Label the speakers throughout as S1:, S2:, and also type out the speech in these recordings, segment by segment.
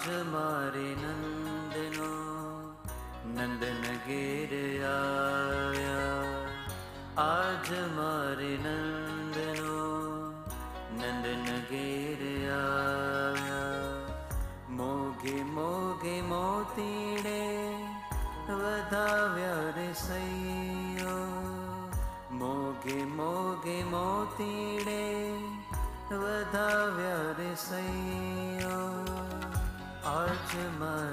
S1: આજ મારે નંદનો નંદન ઘેર આવ્યા આજ મારે નંદનો નંદન ઘેર આવ્યા મોઘે મોઘે મોતીડે વધાવ્યા રે સૈયો મોઘે મોઘે મોતીડે વધાવ્યા રે સૈયો on.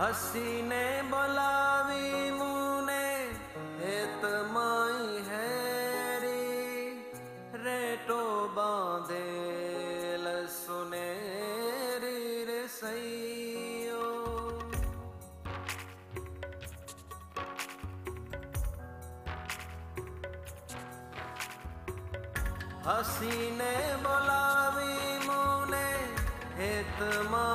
S1: હસીને બોલાવી મુને હેત માઈ હેરી રેટો બાંધેલ સુનેરી રે સૈયો હસીને બોલાવી મુને હેત માઈ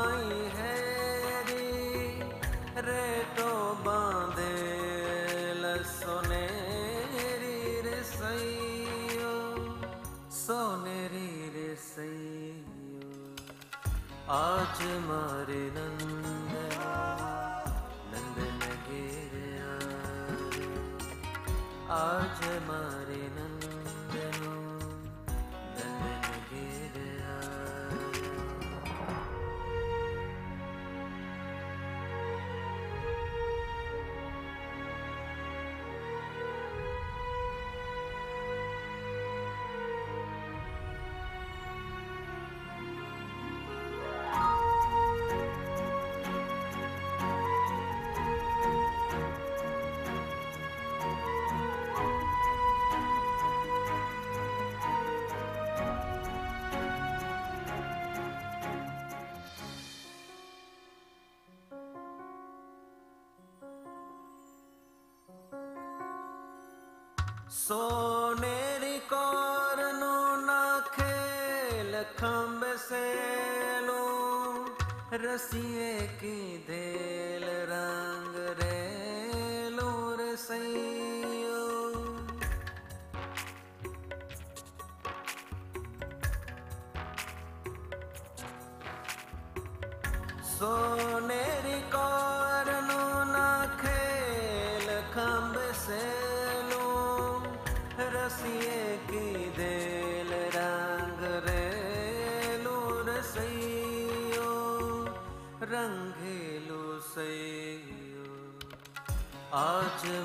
S1: मारे न સોનેરી કોરનો નાખે લખંબ સેલો રસીએ કીધેલ રંગ રેલો રસૈયો સોને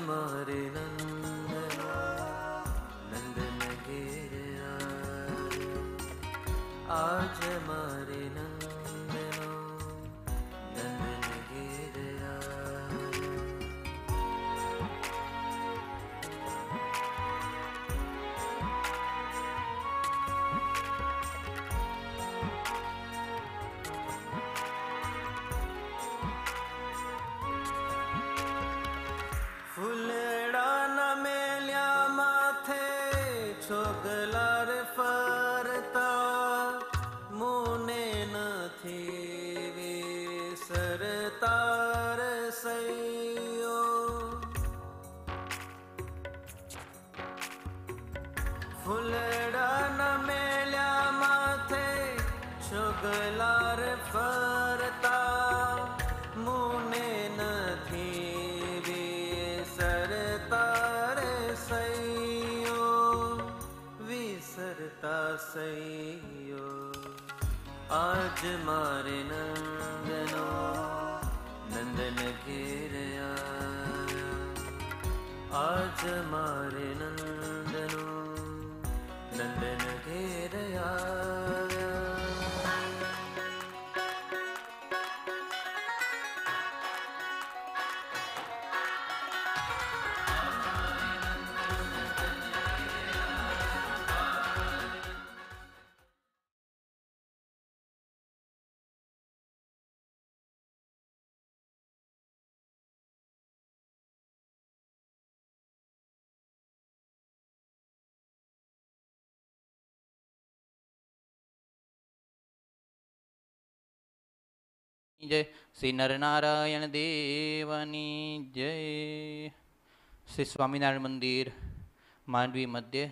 S1: মারে नाच मारे नंदनो नंदन घेरया आज मारे
S2: જય શ્રી નરનારાયણ દેવની જય શ્રી સ્વામિનારાયણ મંદિર માંડવી મધ્ય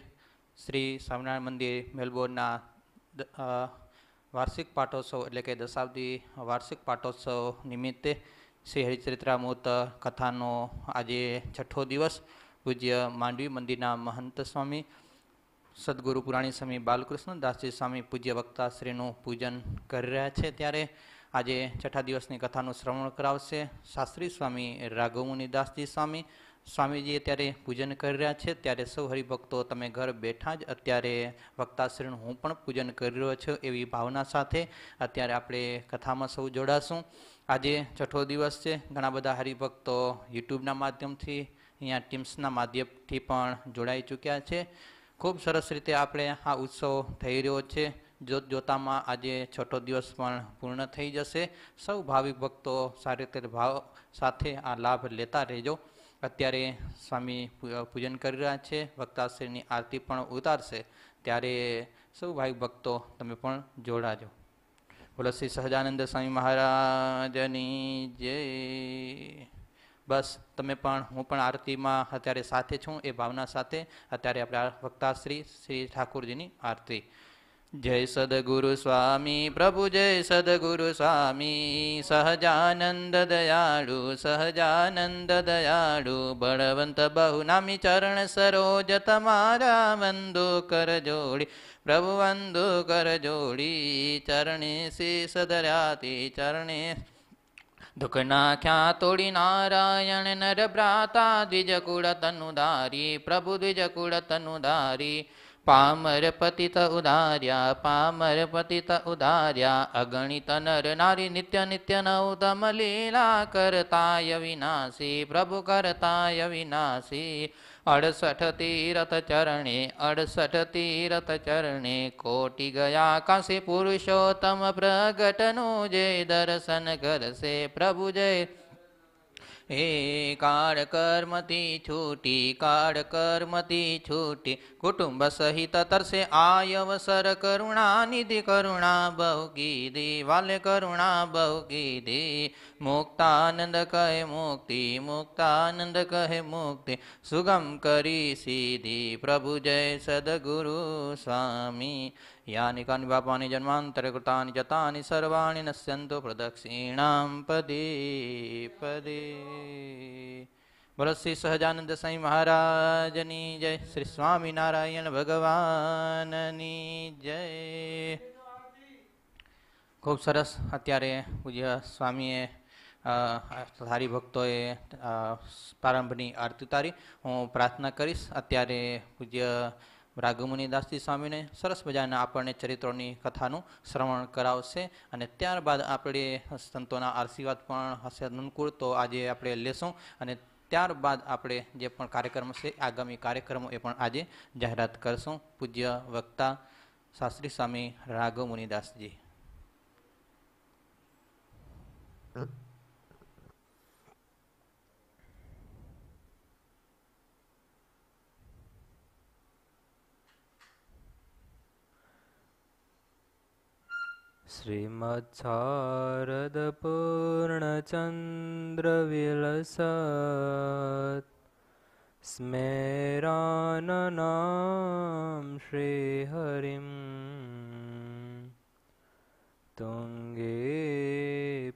S2: શ્રી સ્વામિનારાયણ મંદિર મેલબોર્નના વાર્ષિક પાઠોત્સવ એટલે કે દશાબ્દી વાર્ષિક પાઠોત્સવ નિમિત્તે શ્રી હરિચરિત્રામૃત કથાનો આજે છઠ્ઠો દિવસ પૂજ્ય માંડવી મંદિરના મહંત સ્વામી સદગુરુ પુરાણી સ્વામી બાલકૃષ્ણ દાસજી સ્વામી પૂજ્ય વક્તાશ્રીનું પૂજન કરી રહ્યા છે ત્યારે આજે છઠ્ઠા દિવસની કથાનું શ્રવણ કરાવશે શાસ્ત્રી સ્વામી રાઘવમુનિ દાસજી સ્વામી સ્વામીજી અત્યારે પૂજન કરી રહ્યા છે ત્યારે સૌ હરિભક્તો તમે ઘર બેઠા જ અત્યારે વક્તાશ્રીનું હું પણ પૂજન કરી રહ્યો છું એવી ભાવના સાથે અત્યારે આપણે કથામાં સૌ જોડાશું આજે છઠ્ઠો દિવસ છે ઘણા બધા હરિભક્તો યુટ્યુબના માધ્યમથી અહીંયા ટીમ્સના માધ્યમથી પણ જોડાઈ ચૂક્યા છે ખૂબ સરસ રીતે આપણે આ ઉત્સવ થઈ રહ્યો છે જોત જોતામાં આજે છઠ્ઠો દિવસ પણ પૂર્ણ થઈ જશે સૌ ભાવિક ભક્તો સારી રીતે ભાવ સાથે આ લાભ લેતા રહેજો અત્યારે સ્વામી પૂજન કરી રહ્યા છે ભક્તાશ્રીની આરતી પણ ઉતારશે ત્યારે સૌ ભાવિક ભક્તો તમે પણ જોડાજો બોલો શ્રી સહજાનંદ સ્વામી મહારાજની જય બસ તમે પણ હું પણ આરતીમાં અત્યારે સાથે છું એ ભાવના સાથે અત્યારે આપણે વક્તાશ્રી શ્રી ઠાકોરજીની આરતી જય સદગુરુ સ્વામી પ્રભુ જય સદગુરુ સ્વામી સહજાનંદ દયાળુ સહજાનંદ દયાળુ બળવંત બહુનામી ચરણ સરોજ તમારા વંદો કર જોડી પ્રભુ વંદો કર જોડી ચરણે શેષ ધરાતી ચરણે દુઃખ નાખ્યા તોડી નારાયણ નર ભ્રાતા દ્વિજકુળ તનુધારી પ્રભુ દ્વિજકુળ તનુધારી પામર પતિત ઉધાર્યા પામર પતિત ઉધાર્યા અગણિત નર નારી નિત્ય નિત્ય નૌતમ લીલા કરતાય વિનાશી પ્રભુ કરતાય વિનાશી અડસઠ તીરથ ચરણે અડસઠ તીરથ ચરણે કોટી ગયા કાશી પુરુષોત્તમ પ્રગટનું જય દર્શન કરશે પ્રભુ જય હે કાળ કર્મથી છૂટી કાળ કર્મથી છૂટી કુટુંબ સહિત તરસે આય અવસર કરુણા નિધિ કરુણા બહુ કીધી વાલે કરુણા બહુ કીધી મુક્તાનંદ કહે મુક્તિ મુક્તાનંદ કહે મુક્તિ સુગમ કરી સીધી પ્રભુ જય સદગુરુ સ્વામી यानि कान्वापानि जन्मान्तरकृतानि च तानि सर्वाणि नश्यन्तु प्रदक्षिणां पदे पदे बोलो श्री सहजानंद साई महाराज नी जय श्री स्वामी नारायण भगवान नी जय खूब सरस अत्यारे पूज्य स्वामी સારી ભક્તોએ પ્રારંભની आरती ઉતારી हूँ प्रार्थना करीस अत्यारे पूज्य રાઘુમુનિ દાસજી સ્વામીને સરસ મજાના આપણને ચરિત્રોની કથાનું શ્રવણ કરાવશે અને ત્યારબાદ આપણે સંતોના આશીર્વાદ પણ હશે અનુકૂળ તો આજે આપણે લેશું અને ત્યારબાદ આપણે જે પણ કાર્યક્રમ છે આગામી કાર્યક્રમો એ પણ આજે જાહેરાત કરશું પૂજ્ય વક્તા શાસ્ત્રી સ્વામી રાઘવ મુનિદાસજી
S3: श्रीमच्छारदपूर्णचन्द्रविलसत् स्मेराननां श्रीहरिं तुङ्गे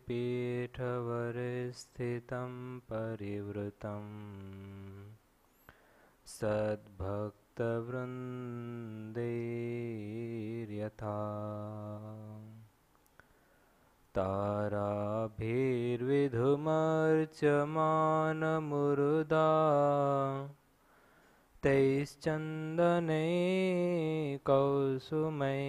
S3: पीठवरे स्थितं परिवृतं सद्भक्तवृन्दैर्यथा ताराभिर्विधुमर्चमानमुरुदा तैश्चन्दने कौसुमयैर्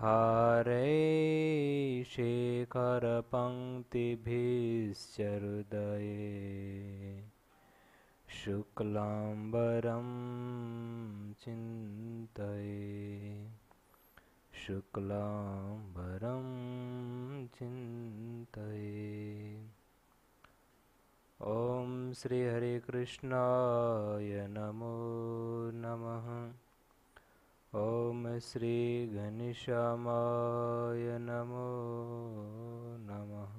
S3: हारये शेखरपङ्क्तिभिश्च हृदये शुक्लाम्बरं चिन्तये शुक्लाम्बरं चिन्तये ॐ श्रीहरिकृष्णाय नमो नमः ॐ श्रीघनिश्यामाय नमो नमः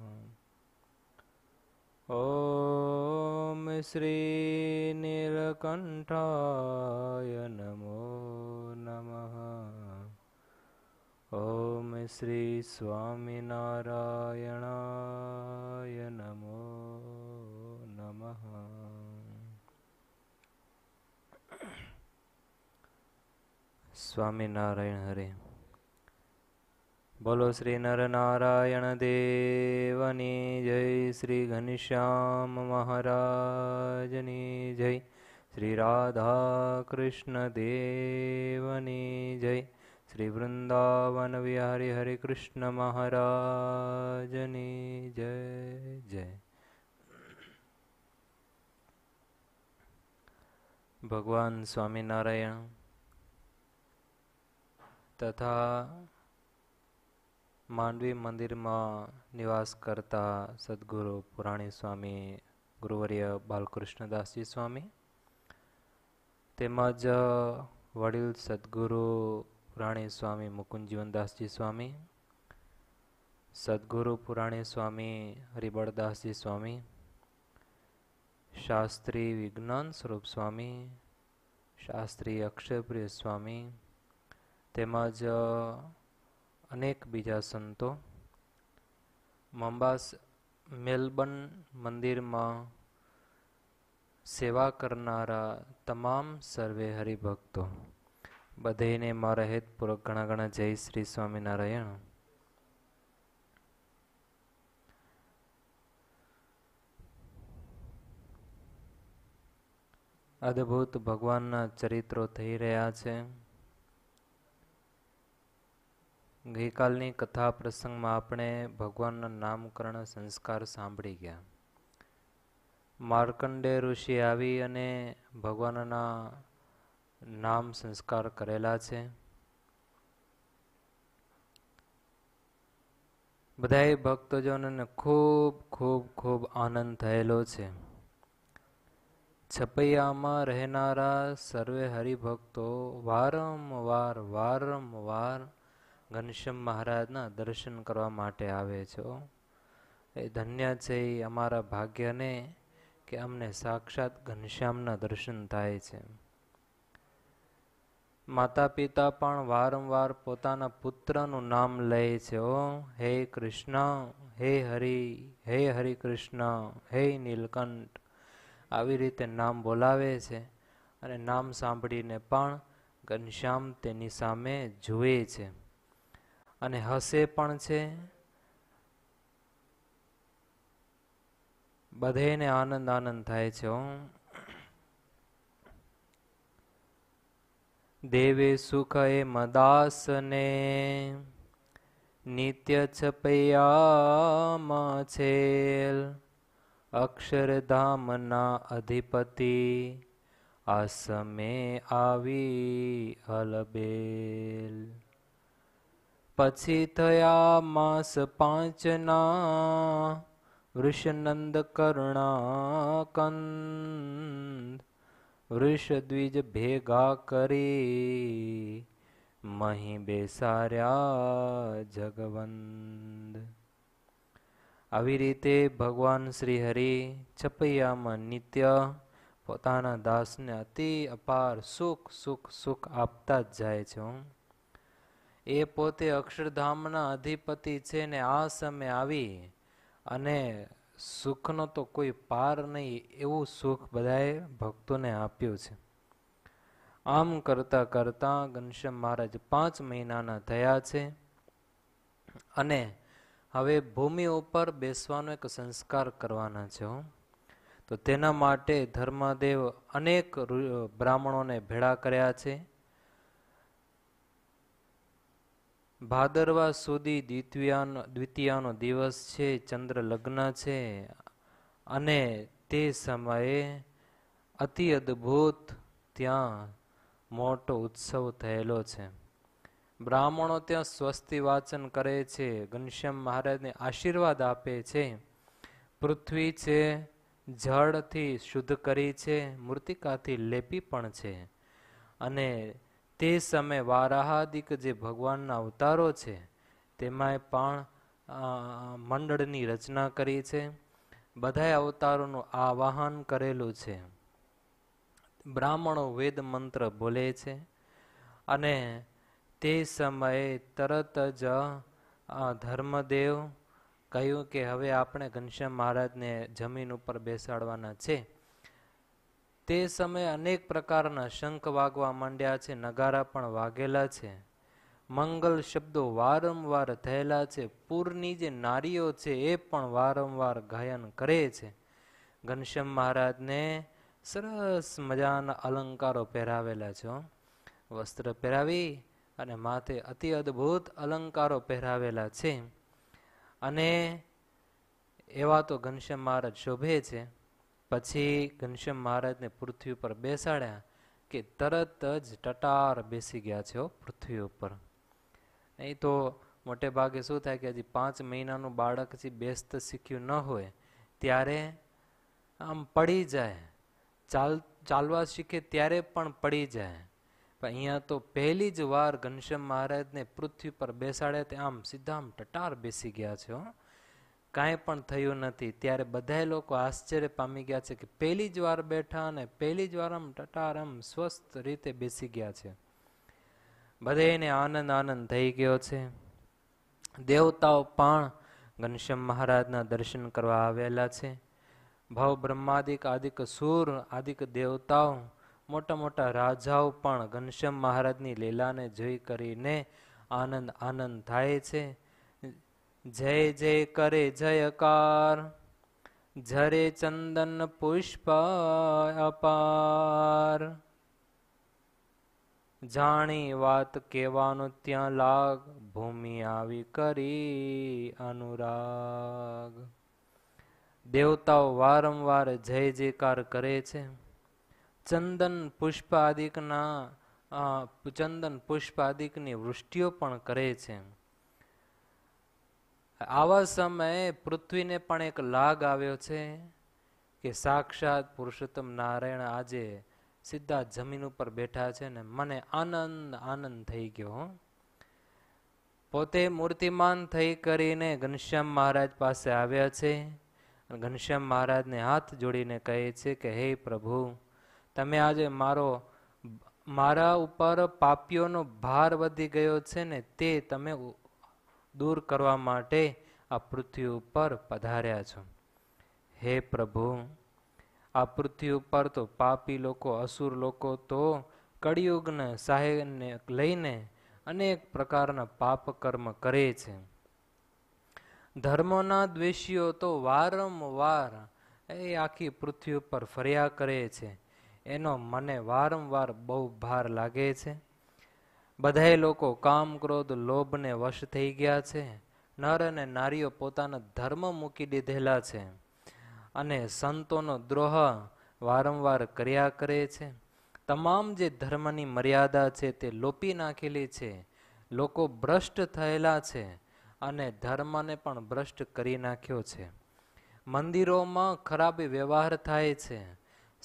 S3: ॐ श्रीनीलकण्ठाय नमो नमः ઓમ श्री સ્વામિનારાયણાય નમો નમઃ સ્વામિનારાયણ હરે બોલો શ્રી નરનારાયણ દેવની જય શ્રી ઘનશ્યામ મહારાજની જય શ્રી રાધા કૃષ્ણ દેવની જય શ્રી વૃંદાવન વિહારી હરે કૃષ્ણ મહારાજની જય જય ભગવાન સ્વામિનારાયણ તથા માંડવી મંદિરમાં નિવાસ કરતા સદગુરુ પુરાણી સ્વામી ગુરુવર્ય બાલકૃષ્ણદાસજી સ્વામી તેમજ વડીલ સદગુરુ પુરાણે સ્વામી મુકુંદ સ્વામી સદગુરુ પુરાણે સ્વામી હરિબળદાસજી સ્વામી શાસ્ત્રી વિજ્ઞાન સ્વરૂપ સ્વામી શાસ્ત્રી અક્ષયપ્રિય સ્વામી તેમજ અનેક બીજા સંતો મંબાસ મેલબર્ન મંદિરમાં સેવા કરનારા તમામ સર્વે હરિભક્તો બધેને મારા હેતપૂર્વક ઘણા ઘણા જય શ્રી સ્વામિનારાયણ અદ્ભુત ભગવાનના ચરિત્રો થઈ રહ્યા છે ગઈકાલની કથા પ્રસંગમાં આપણે ભગવાનના નામકરણ સંસ્કાર સાંભળી ગયા માર્કંડે ઋષિ આવી અને ભગવાનના નામ સંસ્કાર કરેલા છે બધાએ ભક્તજનોને ખૂબ ખૂબ ખૂબ આનંદ થયેલો છે છપૈયામાં રહેનારા સર્વે હરિભક્તો વારંવાર વારંવાર ઘનશ્યામ મહારાજના દર્શન કરવા માટે આવે છો એ ધન્ય છે એ અમારા ભાગ્યને કે અમને સાક્ષાત ઘનશ્યામના દર્શન થાય છે માતા પિતા પણ વારંવાર પોતાના પુત્રનું નામ લે છે ઓ હે કૃષ્ણ હે હરિ હે હરિ કૃષ્ણ હે નીલકંઠ આવી રીતે નામ બોલાવે છે અને નામ સાંભળીને પણ ઘનશ્યામ તેની સામે જુએ છે અને હસે પણ છે બધેને આનંદ આનંદ થાય છે હું દેવે સુખ એ મદાસને નિત્ય છપૈયામાં છેલ અક્ષરધામના અધિપતિ આસમે આવી અલબેલ પછી થયા માસ પાંચના વૃષનંદ કરુણા કંદ વૃષદ્વિજ ભેગા કરી મહી બેસાર્યા જગવંદ આવી રીતે ભગવાન શ્રી હરિ છપૈયામાં નિત્ય પોતાના દાસને અતિ અપાર સુખ સુખ સુખ આપતા જ જાય છે હું એ પોતે અક્ષરધામના અધિપતિ છે ને આ સમય આવી અને સુખનો તો કોઈ પાર નહીં એવું સુખ બધાએ ભક્તોને આપ્યું છે આમ કરતાં કરતાં ઘનશ્યામ મહારાજ પાંચ મહિનાના થયા છે અને હવે ભૂમિ ઉપર બેસવાનો એક સંસ્કાર કરવાના છે તો તેના માટે ધર્મદેવ અનેક બ્રાહ્મણોને ભેળા કર્યા છે ભાદરવા સુધી દ્વિતીયાનો દ્વિતીયાનો દિવસ છે ચંદ્ર લગ્ન છે અને તે સમયે અતિ અદ્ભુત ત્યાં મોટો ઉત્સવ થયેલો છે બ્રાહ્મણો ત્યાં સ્વસ્તિ વાચન કરે છે ઘનશ્યામ મહારાજને આશીર્વાદ આપે છે પૃથ્વી છે જળથી શુદ્ધ કરી છે મૂર્તિકાથી લેપી પણ છે અને તે સમયે વારાહાદિક જે ભગવાનના અવતારો છે તેમાંય પણ મંડળની રચના કરી છે બધાય અવતારોનું આવાહન કરેલું છે બ્રાહ્મણો વેદ મંત્ર બોલે છે અને તે સમયે તરત જ ધર્મદેવ કહ્યું કે હવે આપણે ઘનશ્યામ મહારાજને જમીન ઉપર બેસાડવાના છે તે સમયે અનેક પ્રકારના શંખ વાગવા માંડ્યા છે નગારા પણ વાગેલા છે મંગલ શબ્દો વારંવાર થયેલા છે પૂરની જે નારીઓ છે એ પણ વારંવાર ગાયન કરે છે ઘનશ્યામ મહારાજને સરસ મજાના અલંકારો પહેરાવેલા છે વસ્ત્ર પહેરાવી અને માથે અતિ અદ્ભુત અલંકારો પહેરાવેલા છે અને એવા તો ઘનશ્યામ મહારાજ શોભે છે પછી ઘનશ્યામ મહારાજને પૃથ્વી ઉપર બેસાડ્યા કે તરત જ ટટાર બેસી ગયા છે પૃથ્વી ઉપર નહીં તો મોટે ભાગે શું થાય કે હજી પાંચ મહિનાનું બાળક જે બેસત શીખ્યું ન હોય ત્યારે આમ પડી જાય ચાલ ચાલવા શીખે ત્યારે પણ પડી જાય પણ અહીંયા તો પહેલી જ વાર ઘનશ્યામ મહારાજને પૃથ્વી પર બેસાડે તે આમ સીધા આમ ટટાર બેસી ગયા છે હો કાંઈ પણ થયું નથી ત્યારે બધા લોકો આશ્ચર્ય પામી ગયા છે કે પહેલી જ વાર બેઠા અને પહેલી જ વાર આમ ટટારમ સ્વસ્થ રીતે બેસી ગયા છે બધાને આનંદ આનંદ થઈ ગયો છે દેવતાઓ પણ ઘનશ્યામ મહારાજના દર્શન કરવા આવેલા છે ભાવ બ્રહ્માદિક આદિક સૂર આદિક દેવતાઓ મોટા મોટા રાજાઓ પણ ઘનશ્યામ મહારાજની લીલાને જોઈ કરીને આનંદ આનંદ થાય છે જય જય કરે જયકાર ઝરે ચંદન પુષ્પ અપાર જાણી વાત કહેવાનું ત્યાં લાગ ભૂમિ આવી કરી અનુરાગ દેવતાઓ વારંવાર જય જયકાર કરે છે ચંદન પુષ્પાદિકના આદિકના ચંદન પુષ્પાદિકની વૃષ્ટિઓ પણ કરે છે આવા સમયે પૃથ્વીને પણ એક લાગ આવ્યો છે કે સાક્ષાત પુરુષોત્તમ નારાયણ આજે સીધા જમીન ઉપર બેઠા છે ને મને આનંદ આનંદ થઈ ગયો પોતે મૂર્તિમાન થઈ કરીને ઘનશ્યામ મહારાજ પાસે આવ્યા છે ઘનશ્યામ મહારાજને હાથ જોડીને કહે છે કે હે પ્રભુ તમે આજે મારો મારા ઉપર પાપીઓનો ભાર વધી ગયો છે ને તે તમે દૂર કરવા માટે આ પૃથ્વી ઉપર પધાર્યા છો હે પ્રભુ આ પૃથ્વી ઉપર તો પાપી લોકો અસુર લોકો તો કળિયુગને સહાયને લઈને અનેક પ્રકારના પાપ કર્મ કરે છે ધર્મના દ્વેષીઓ તો વારંવાર એ આખી પૃથ્વી ઉપર ફર્યા કરે છે એનો મને વારંવાર બહુ ભાર લાગે છે બધા લોકો કામ ક્રોધ લોભને વશ થઈ ગયા છે નર અને નારીઓ પોતાના ધર્મ મૂકી દીધેલા છે અને સંતોનો દ્રોહ વારંવાર કર્યા કરે છે તમામ જે ધર્મની મર્યાદા છે તે લોપી નાખેલી છે લોકો ભ્રષ્ટ થયેલા છે અને ધર્મને પણ ભ્રષ્ટ કરી નાખ્યો છે મંદિરોમાં ખરાબ વ્યવહાર થાય છે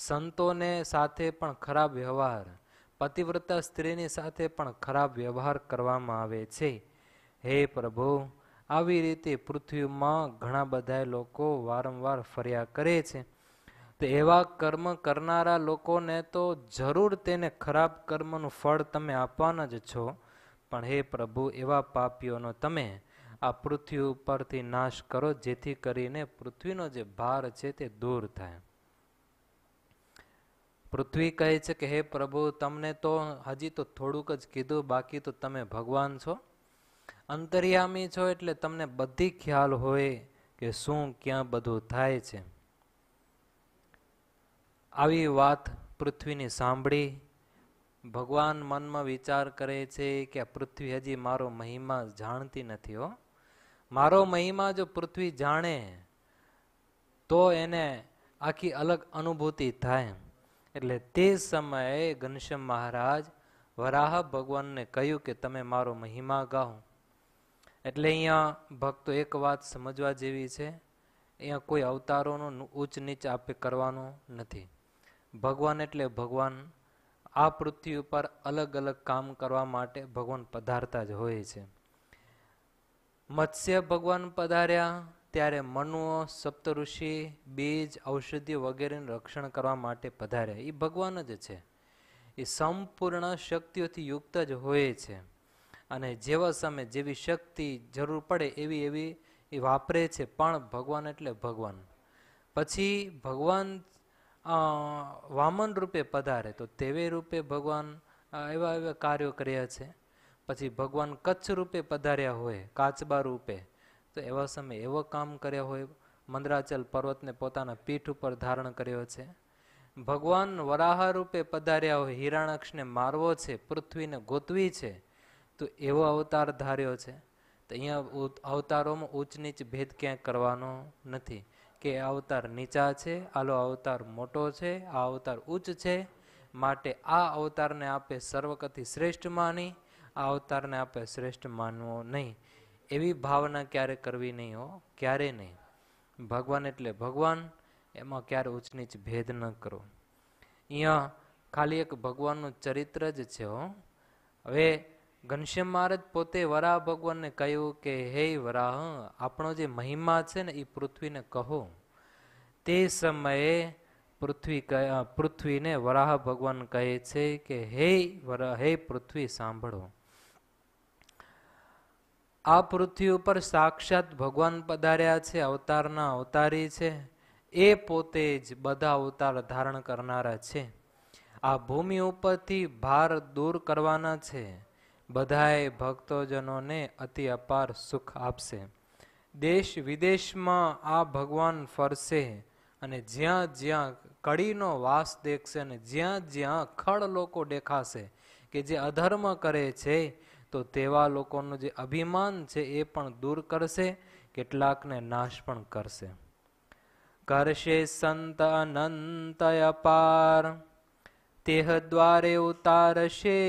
S3: સંતોને સાથે પણ ખરાબ વ્યવહાર પતિવ્રતા સ્ત્રીની સાથે પણ ખરાબ વ્યવહાર કરવામાં આવે છે હે પ્રભુ આવી રીતે પૃથ્વીમાં ઘણા બધા લોકો વારંવાર ફર્યા કરે છે તો એવા કર્મ કરનારા લોકોને તો જરૂર તેને ખરાબ કર્મનું ફળ તમે આપવાના જ છો પણ હે પ્રભુ એવા પાપીઓનો તમે આ પૃથ્વી ઉપરથી નાશ કરો જેથી કરીને પૃથ્વીનો જે ભાર છે તે દૂર થાય પૃથ્વી કહે છે કે હે પ્રભુ તમને તો હજી તો થોડુંક જ કીધું બાકી તો તમે ભગવાન છો અંતર્યામી છો એટલે તમને બધી ખ્યાલ હોય કે શું ક્યાં બધું થાય છે આવી વાત પૃથ્વીની સાંભળી ભગવાન મનમાં વિચાર કરે છે કે આ પૃથ્વી હજી મારો મહિમા જાણતી નથી હો મારો મહિમા જો પૃથ્વી જાણે તો એને આખી અલગ અનુભૂતિ થાય એટલે તે સમયે ઘનશ્યામ મહારાજ વરાહ ભગવાનને કહ્યું કે તમે મારો મહિમા ગાઓ એટલે અહીંયા ભક્તો એક વાત સમજવા જેવી છે અહીંયા કોઈ અવતારોનો ઊંચ નીચ આપે કરવાનું નથી ભગવાન એટલે ભગવાન આ પૃથ્વી ઉપર અલગ અલગ કામ કરવા માટે ભગવાન પધારતા જ હોય છે મત્સ્ય ભગવાન પધાર્યા ત્યારે મનુઓ સપ્તઋષિ બીજ ઔષધિ વગેરેનું રક્ષણ કરવા માટે પધારે એ ભગવાન જ છે એ સંપૂર્ણ શક્તિઓથી યુક્ત જ હોય છે અને જેવા સમય જેવી શક્તિ જરૂર પડે એવી એવી એ વાપરે છે પણ ભગવાન એટલે ભગવાન પછી ભગવાન વામન રૂપે પધારે તો તેવે રૂપે ભગવાન એવા એવા કાર્યો કર્યા છે પછી ભગવાન કચ્છ રૂપે પધાર્યા હોય કાચબા રૂપે તો એવા સમયે એવો કામ કર્યા હોય મંદ્રાચલ પર્વતને પોતાના પીઠ ઉપર ધારણ કર્યો છે ભગવાન વરાહ રૂપે પધાર્યા હોય હિરાણક્ષને મારવો છે પૃથ્વીને ગોતવી છે તો એવો અવતાર ધાર્યો છે તો અહીંયા અવતારોમાં ઉચ્ચ નીચ ભેદ ક્યાંય કરવાનો નથી કે અવતાર નીચા છે આલો અવતાર મોટો છે આ અવતાર ઉચ્ચ છે માટે આ અવતારને આપે સર્વકથી શ્રેષ્ઠ માની આ અવતારને આપે શ્રેષ્ઠ માનવો નહીં એવી ભાવના ક્યારે કરવી નહીં હો ક્યારે નહીં ભગવાન એટલે ભગવાન એમાં ક્યારે ઉચ્ચ ભેદ ન કરો અહીંયા ખાલી એક ભગવાનનું ચરિત્ર જ છે હો હવે ઘનશ્યામ મહારાજ પોતે વરાહ ભગવાનને કહ્યું કે હે વરાહ આપણો જે મહિમા છે ને એ પૃથ્વીને કહો તે સમયે પૃથ્વી પૃથ્વીને વરાહ ભગવાન કહે છે કે હે વરા હે પૃથ્વી સાંભળો આ પૃથ્વી ઉપર સાક્ષાત ભગવાન પધાર્યા છે અવતારના અવતારી છે એ પોતે જ બધા અવતાર ધારણ કરનારા છે આ ભૂમિ ઉપરથી ભાર દૂર કરવાના છે બધાએ ભક્તોજનોને અતિ અપાર સુખ આપશે દેશ વિદેશમાં આ ભગવાન ફરશે અને જ્યાં જ્યાં કડીનો વાસ દેખશે અને જ્યાં જ્યાં ખડ લોકો દેખાશે કે જે અધર્મ કરે છે તો તેવા લોકોનું જે અભિમાન છે એ પણ દૂર કરશે કેટલાકને નાશ પણ કરશે કરશે સંત અનંત અપાર તેહ દ્વારે ઉતારશે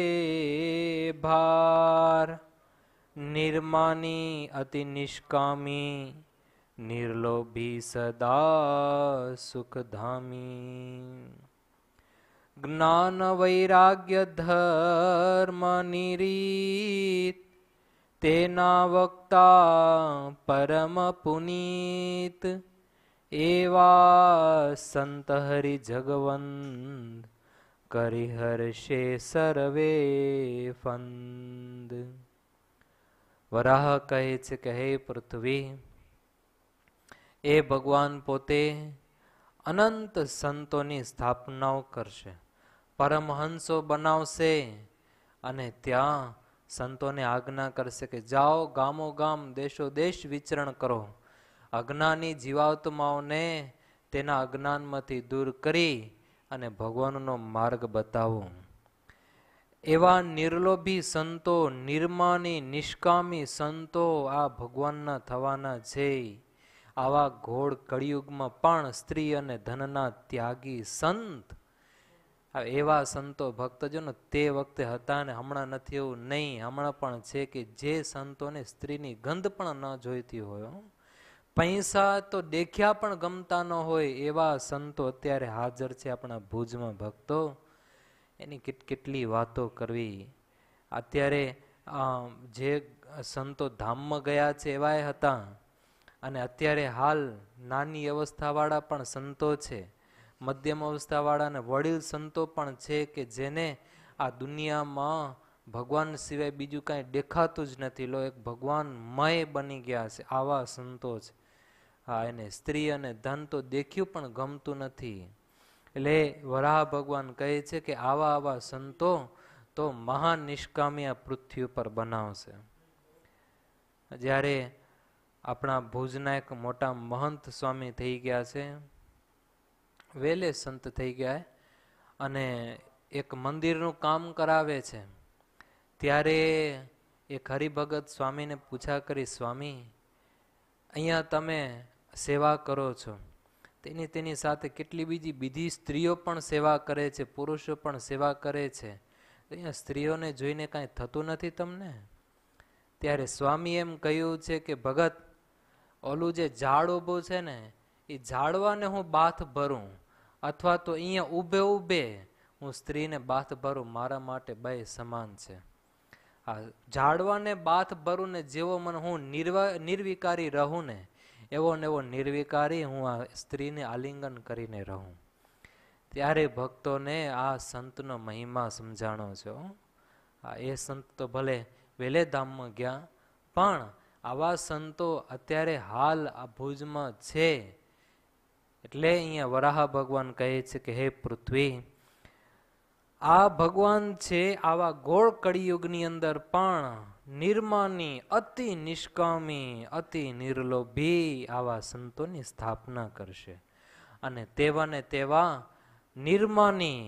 S3: ભાર નિર્માની અતિ નિષ્કામી નિર્લોભી સદા સુખધામી ધર્મ જ્ઞાનવૈરાગ્યધર્મનિરીત તેના વક્તા પરમ પુનીત એવા સંત હરિ જગવંત કરી હર્ષે સર્વે ફંદ વરાહ કહે છે કહે પૃથ્વી એ ભગવાન પોતે અનંત સંતોની સ્થાપનાઓ કરશે પરમહંસો બનાવશે અને ત્યાં સંતોને આજ્ઞા કરશે કે જાઓ ગામો ગામ દેશો દેશ વિચરણ કરો અજ્ઞાની જીવાત્માઓને તેના અજ્ઞાનમાંથી દૂર કરી અને ભગવાનનો માર્ગ બતાવો એવા નિર્લોભી સંતો નિર્માની નિષ્કામી સંતો આ ભગવાનના થવાના છે આવા ઘોળ કળિયુગમાં પણ સ્ત્રી અને ધનના ત્યાગી સંત એવા સંતો ભક્તજનો તે વખતે હતા ને હમણાં નથી એવું નહીં હમણાં પણ છે કે જે સંતોને સ્ત્રીની ગંધ પણ ન જોઈતી હોય પૈસા તો દેખ્યા પણ ગમતા ન હોય એવા સંતો અત્યારે હાજર છે આપણા ભુજમાં ભક્તો એની કેટલી વાતો કરવી અત્યારે જે સંતો ધામમાં ગયા છે એવાય હતા અને અત્યારે હાલ નાની અવસ્થાવાળા પણ સંતો છે મધ્યમ અવસ્થાવાળા અને વડીલ સંતો પણ છે કે જેને આ દુનિયામાં ભગવાન સિવાય બીજું કાંઈ દેખાતું જ નથી લો એક ભગવાનમય બની ગયા છે આવા સંતો છે હા એને સ્ત્રી અને ધન તો દેખ્યું પણ ગમતું નથી એટલે વરાહ ભગવાન કહે છે કે આવા આવા સંતો તો મહાન નિષ્કામી આ પૃથ્વી ઉપર બનાવશે જ્યારે આપણા ભુજના એક મોટા મહંત સ્વામી થઈ ગયા છે વેલે સંત થઈ ગયા અને એક મંદિરનું કામ કરાવે છે ત્યારે એક હરિભગત સ્વામીને પૂછા કરી સ્વામી અહીંયા તમે સેવા કરો છો તેની તેની સાથે કેટલી બીજી બીજી સ્ત્રીઓ પણ સેવા કરે છે પુરુષો પણ સેવા કરે છે અહીંયા સ્ત્રીઓને જોઈને કાંઈ થતું નથી તમને ત્યારે સ્વામી એમ કહ્યું છે કે ભગત ઓલું જે ઝાડ ઊભું છે ને એ ઝાડવાને હું બાથ ભરું અથવા તો અહીંયા ઊભે ઊભે હું સ્ત્રીને બાથ ભરું મારા માટે બે સમાન છે આ ઝાડવાને બાથ ભરું ને જેવો મને હું નિર્વા નિર્વિકારી રહું ને એવો ને એવો નિર્વિકારી હું આ સ્ત્રીને આલિંગન કરીને રહું ત્યારે ભક્તોને આ સંતનો મહિમા સમજાણો છો આ એ સંત તો ભલે વેલે ધામમાં ગયા પણ આવા સંતો અત્યારે હાલ આ ભુજમાં છે એટલે અહીંયા વરાહ ભગવાન કહે છે કે હે પૃથ્વી આ ભગવાન છે આવા ગોળ કળિયુગની અંદર પણ નિર્માની અતિ નિષ્કામી અતિ નિર્લોભી આવા સંતોની સ્થાપના કરશે અને તેવાને તેવા નિર્માની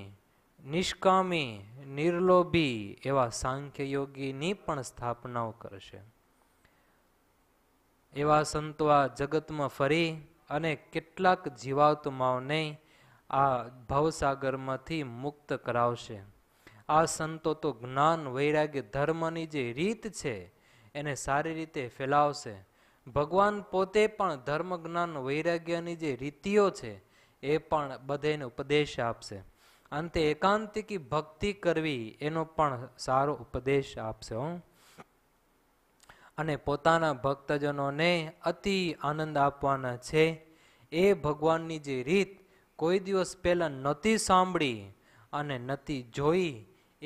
S3: નિષ્કામી નિર્લોભી એવા સાંખ્ય યોગીની પણ સ્થાપનાઓ કરશે એવા સંતો આ જગતમાં ફરી અને કેટલાક જીવાત્માઓને આ ભવસાગરમાંથી મુક્ત કરાવશે આ સંતો તો જ્ઞાન વૈરાગ્ય ધર્મની જે રીત છે એને સારી રીતે ફેલાવશે ભગવાન પોતે પણ ધર્મ જ્ઞાન વૈરાગ્યની જે રીતિઓ છે એ પણ બધેને ઉપદેશ આપશે અંતે એકાંતિકી ભક્તિ કરવી એનો પણ સારો ઉપદેશ આપશે હું અને પોતાના ભક્તજનોને અતિ આનંદ આપવાના છે એ ભગવાનની જે રીત કોઈ દિવસ પહેલાં નહોતી સાંભળી અને નહોતી જોઈ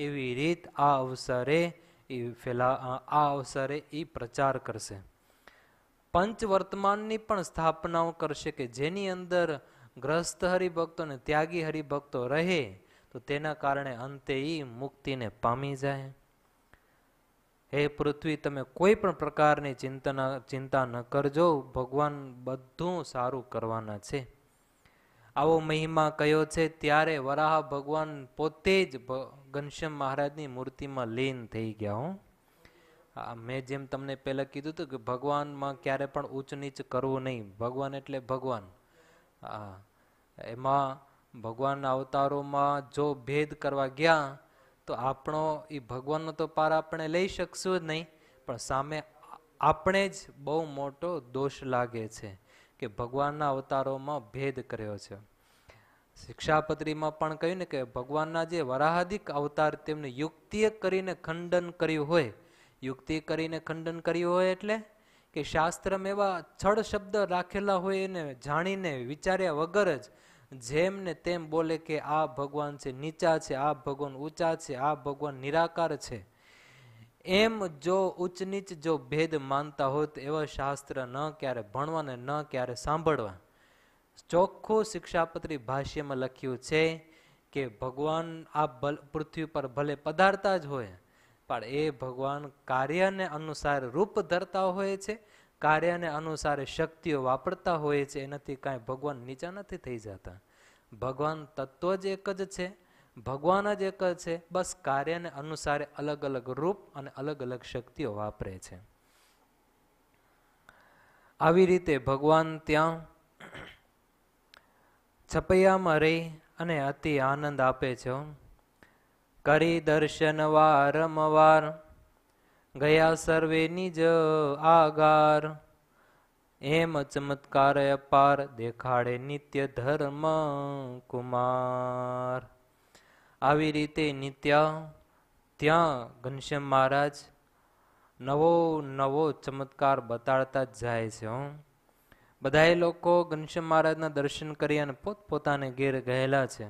S3: એવી રીત આ અવસરે એ ફેલા આ અવસરે એ પ્રચાર કરશે પંચવર્તમાનની પણ સ્થાપનાઓ કરશે કે જેની અંદર ગ્રસ્ત હરિભક્તો અને ત્યાગી હરિભક્તો રહે તો તેના કારણે અંતે એ મુક્તિને પામી જાય હે પૃથ્વી તમે કોઈ પણ પ્રકારની ચિંતના ચિંતા ન કરજો ભગવાન બધું સારું કરવાના છે આવો મહિમા કયો છે ત્યારે વરાહ ભગવાન પોતે જ ઘનશ્યામ મહારાજની મૂર્તિમાં લીન થઈ ગયા હું મેં જેમ તમને પહેલાં કીધું હતું કે ભગવાનમાં ક્યારે પણ ઊંચ નીચ કરવું નહીં ભગવાન એટલે ભગવાન એમાં ભગવાન અવતારોમાં જો ભેદ કરવા ગયા તો આપણો એ ભગવાનનો તો પાર આપણે લઈ શકશું જ નહીં પણ સામે આપણે જ બહુ મોટો દોષ લાગે છે કે ભગવાનના અવતારોમાં ભેદ કર્યો છે શિક્ષાપત્રીમાં પણ કહ્યું ને કે ભગવાનના જે વરાહાદિક અવતાર તેમને યુક્તિએ કરીને ખંડન કર્યું હોય યુક્તિ કરીને ખંડન કર્યું હોય એટલે કે શાસ્ત્રમાં એવા છળ શબ્દ રાખેલા હોય એને જાણીને વિચાર્યા વગર જ જેમને તેમ બોલે કે આ ભગવાન છે નીચા છે આ ભગવાન ઊંચા છે આ ભગવાન નિરાકાર છે એમ જો ઉચ્ચ નીચ જો ભેદ માનતા હોત એવા શાસ્ત્ર ન ક્યારે ભણવા ને ન ક્યારે સાંભળવા ચોખ્ખું શિક્ષાપત્રી ભાષ્યમાં લખ્યું છે કે ભગવાન આ પૃથ્વી પર ભલે પધારતા જ હોય પણ એ ભગવાન કાર્યને અનુસાર રૂપ ધરતા હોય છે કાર્યને અનુસાર શક્તિઓ વાપરતા હોય છે એનાથી કાંઈ ભગવાન નીચા નથી થઈ જતા ભગવાન તત્વ જ એક જ છે ભગવાન જ એક જ છે બસ કાર્યને અનુસારે અલગ અલગ રૂપ અને અલગ અલગ શક્તિઓ વાપરે છે આવી રીતે ભગવાન ત્યાં છપૈયામાં રહી અને અતિ આનંદ આપે છે કરી દર્શન વાર ગયા સર્વે નિજ આગાર એમ ચમત્કાર અપાર દેખાડે નિત્ય ધર્મ કુમાર આવી રીતે નિત્ય ત્યાં ઘનશ્યામ મહારાજ નવો નવો ચમત્કાર બતાડતા જ જાય છે હું બધાએ લોકો ઘનશ્યામ મહારાજના દર્શન કરી અને પોતપોતાને ઘેર ગયેલા છે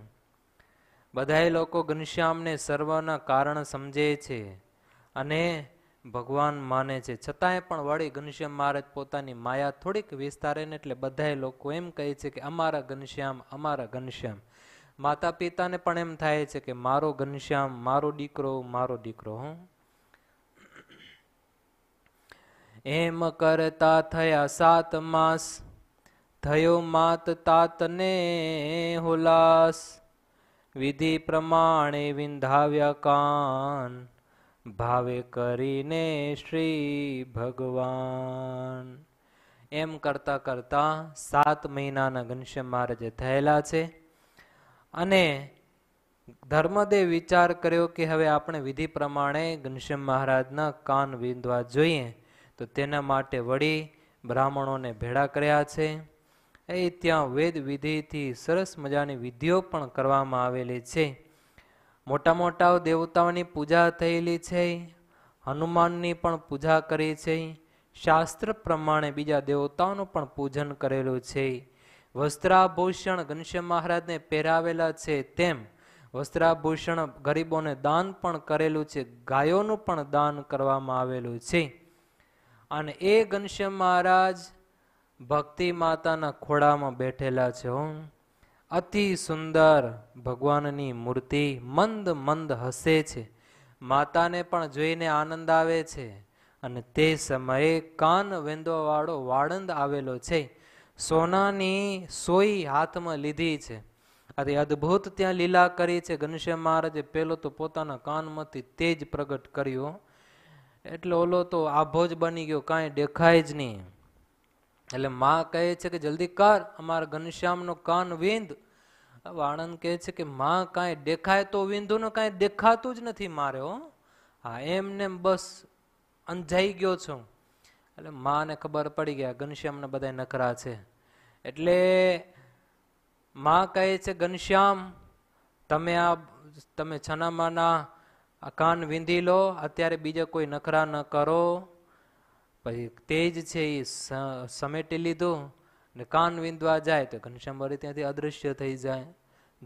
S3: બધાએ લોકો ઘનશ્યામને સર્વના કારણ સમજે છે અને ભગવાન માને છે છતાંય પણ વળી ઘનશ્યામ મહારાજ પોતાની માયા થોડીક વિસ્તારે ને એટલે બધાએ લોકો એમ કહે છે કે અમારા ઘનશ્યામ અમારા ઘનશ્યામ માતા પિતાને પણ એમ થાય છે કે મારો ઘનશ્યામ મારો દીકરો મારો દીકરો હું એમ કરતા થયા સાત માસ થયો માત તાતને હુલાસ વિધિ પ્રમાણે વિંધાવ્યા કાન ભાવે કરીને શ્રી ભગવાન એમ કરતાં કરતાં સાત મહિનાના ઘનશ્યામ મહારાજે થયેલા છે અને ધર્મદેવ વિચાર કર્યો કે હવે આપણે વિધિ પ્રમાણે ઘનશ્યામ મહારાજના કાન વિંધવા જોઈએ તો તેના માટે વળી બ્રાહ્મણોને ભેળા કર્યા છે એ ત્યાં વેદ વિધિથી સરસ મજાની વિધિઓ પણ કરવામાં આવેલી છે મોટા મોટા દેવતાઓની પૂજા થયેલી છે હનુમાનની પણ પૂજા કરી છે શાસ્ત્ર પ્રમાણે બીજા દેવતાઓનું પણ પૂજન કરેલું છે વસ્ત્રાભૂષણ ઘનશ્યામ મહારાજને પહેરાવેલા છે તેમ વસ્ત્રાભૂષણ ગરીબોને દાન પણ કરેલું છે ગાયોનું પણ દાન કરવામાં આવેલું છે અને એ ઘનશ્યામ મહારાજ ભક્તિ માતાના ખોળામાં બેઠેલા છે હું અતિ સુંદર ભગવાનની મૂર્તિ મંદ મંદ હસે છે માતાને પણ જોઈને આનંદ આવે છે અને તે સમયે કાન વેંદોવાળો વાળંદ આવેલો છે સોનાની સોઈ હાથમાં લીધી છે આથી અદ્ભુત ત્યાં લીલા કરી છે ઘનશ્યામ મહારાજે પેલો તો પોતાના કાનમાંથી તેજ પ્રગટ કર્યો એટલે ઓલો તો આભો જ બની ગયો કાંઈ દેખાય જ નહીં એટલે માં કહે છે કે જલ્દી કર અમારા ઘનશ્યામનો કાન વિંધ આણંદ કહે છે કે માં કાંઈ દેખાય તો વિંધુને કાંઈ દેખાતું જ નથી મારે હો હા એમને બસ અંજાઈ ગયો છું એટલે માને ખબર પડી ગયા ઘનશ્યામને બધા નખરા છે એટલે માં કહે છે ઘનશ્યામ તમે આ તમે છનામાના આ કાન વિંધી લો અત્યારે બીજા કોઈ નખરા ન કરો પછી તેજ છે એ સમેટી લીધું ને કાન વિંધવા જાય તો ઘનશ્યામ ઘનશ્યામભાઈ ત્યાંથી અદૃશ્ય થઈ જાય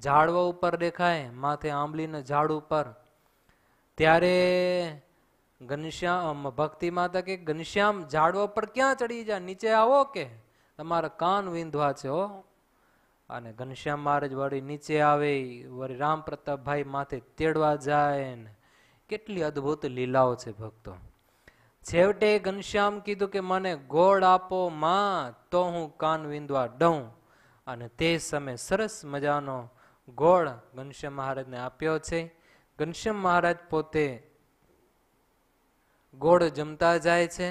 S3: ઝાડવા ઉપર દેખાય માથે આંબલીના ઝાડ ઉપર ત્યારે ઘનશ્યામ ભક્તિ માતા કે ઘનશ્યામ ઝાડવા ઉપર ક્યાં ચડી જાય નીચે આવો કે તમારા કાન વિંધવા છે હો અને ઘનશ્યામ મહારાજ વળી નીચે આવે વળી રામ પ્રતાપભાઈ માથે તેડવા જાય ને કેટલી અદ્ભુત લીલાઓ છે ભક્તો છેવટે ઘનશ્યામ કીધું કે મને ગોળ આપો માં તો હું કાન વિંદવા ડઉં અને તે સમયે સરસ મજાનો ગોળ ઘનશ્યામ મહારાજને આપ્યો છે ઘનશ્યામ મહારાજ પોતે ગોળ જમતા જાય છે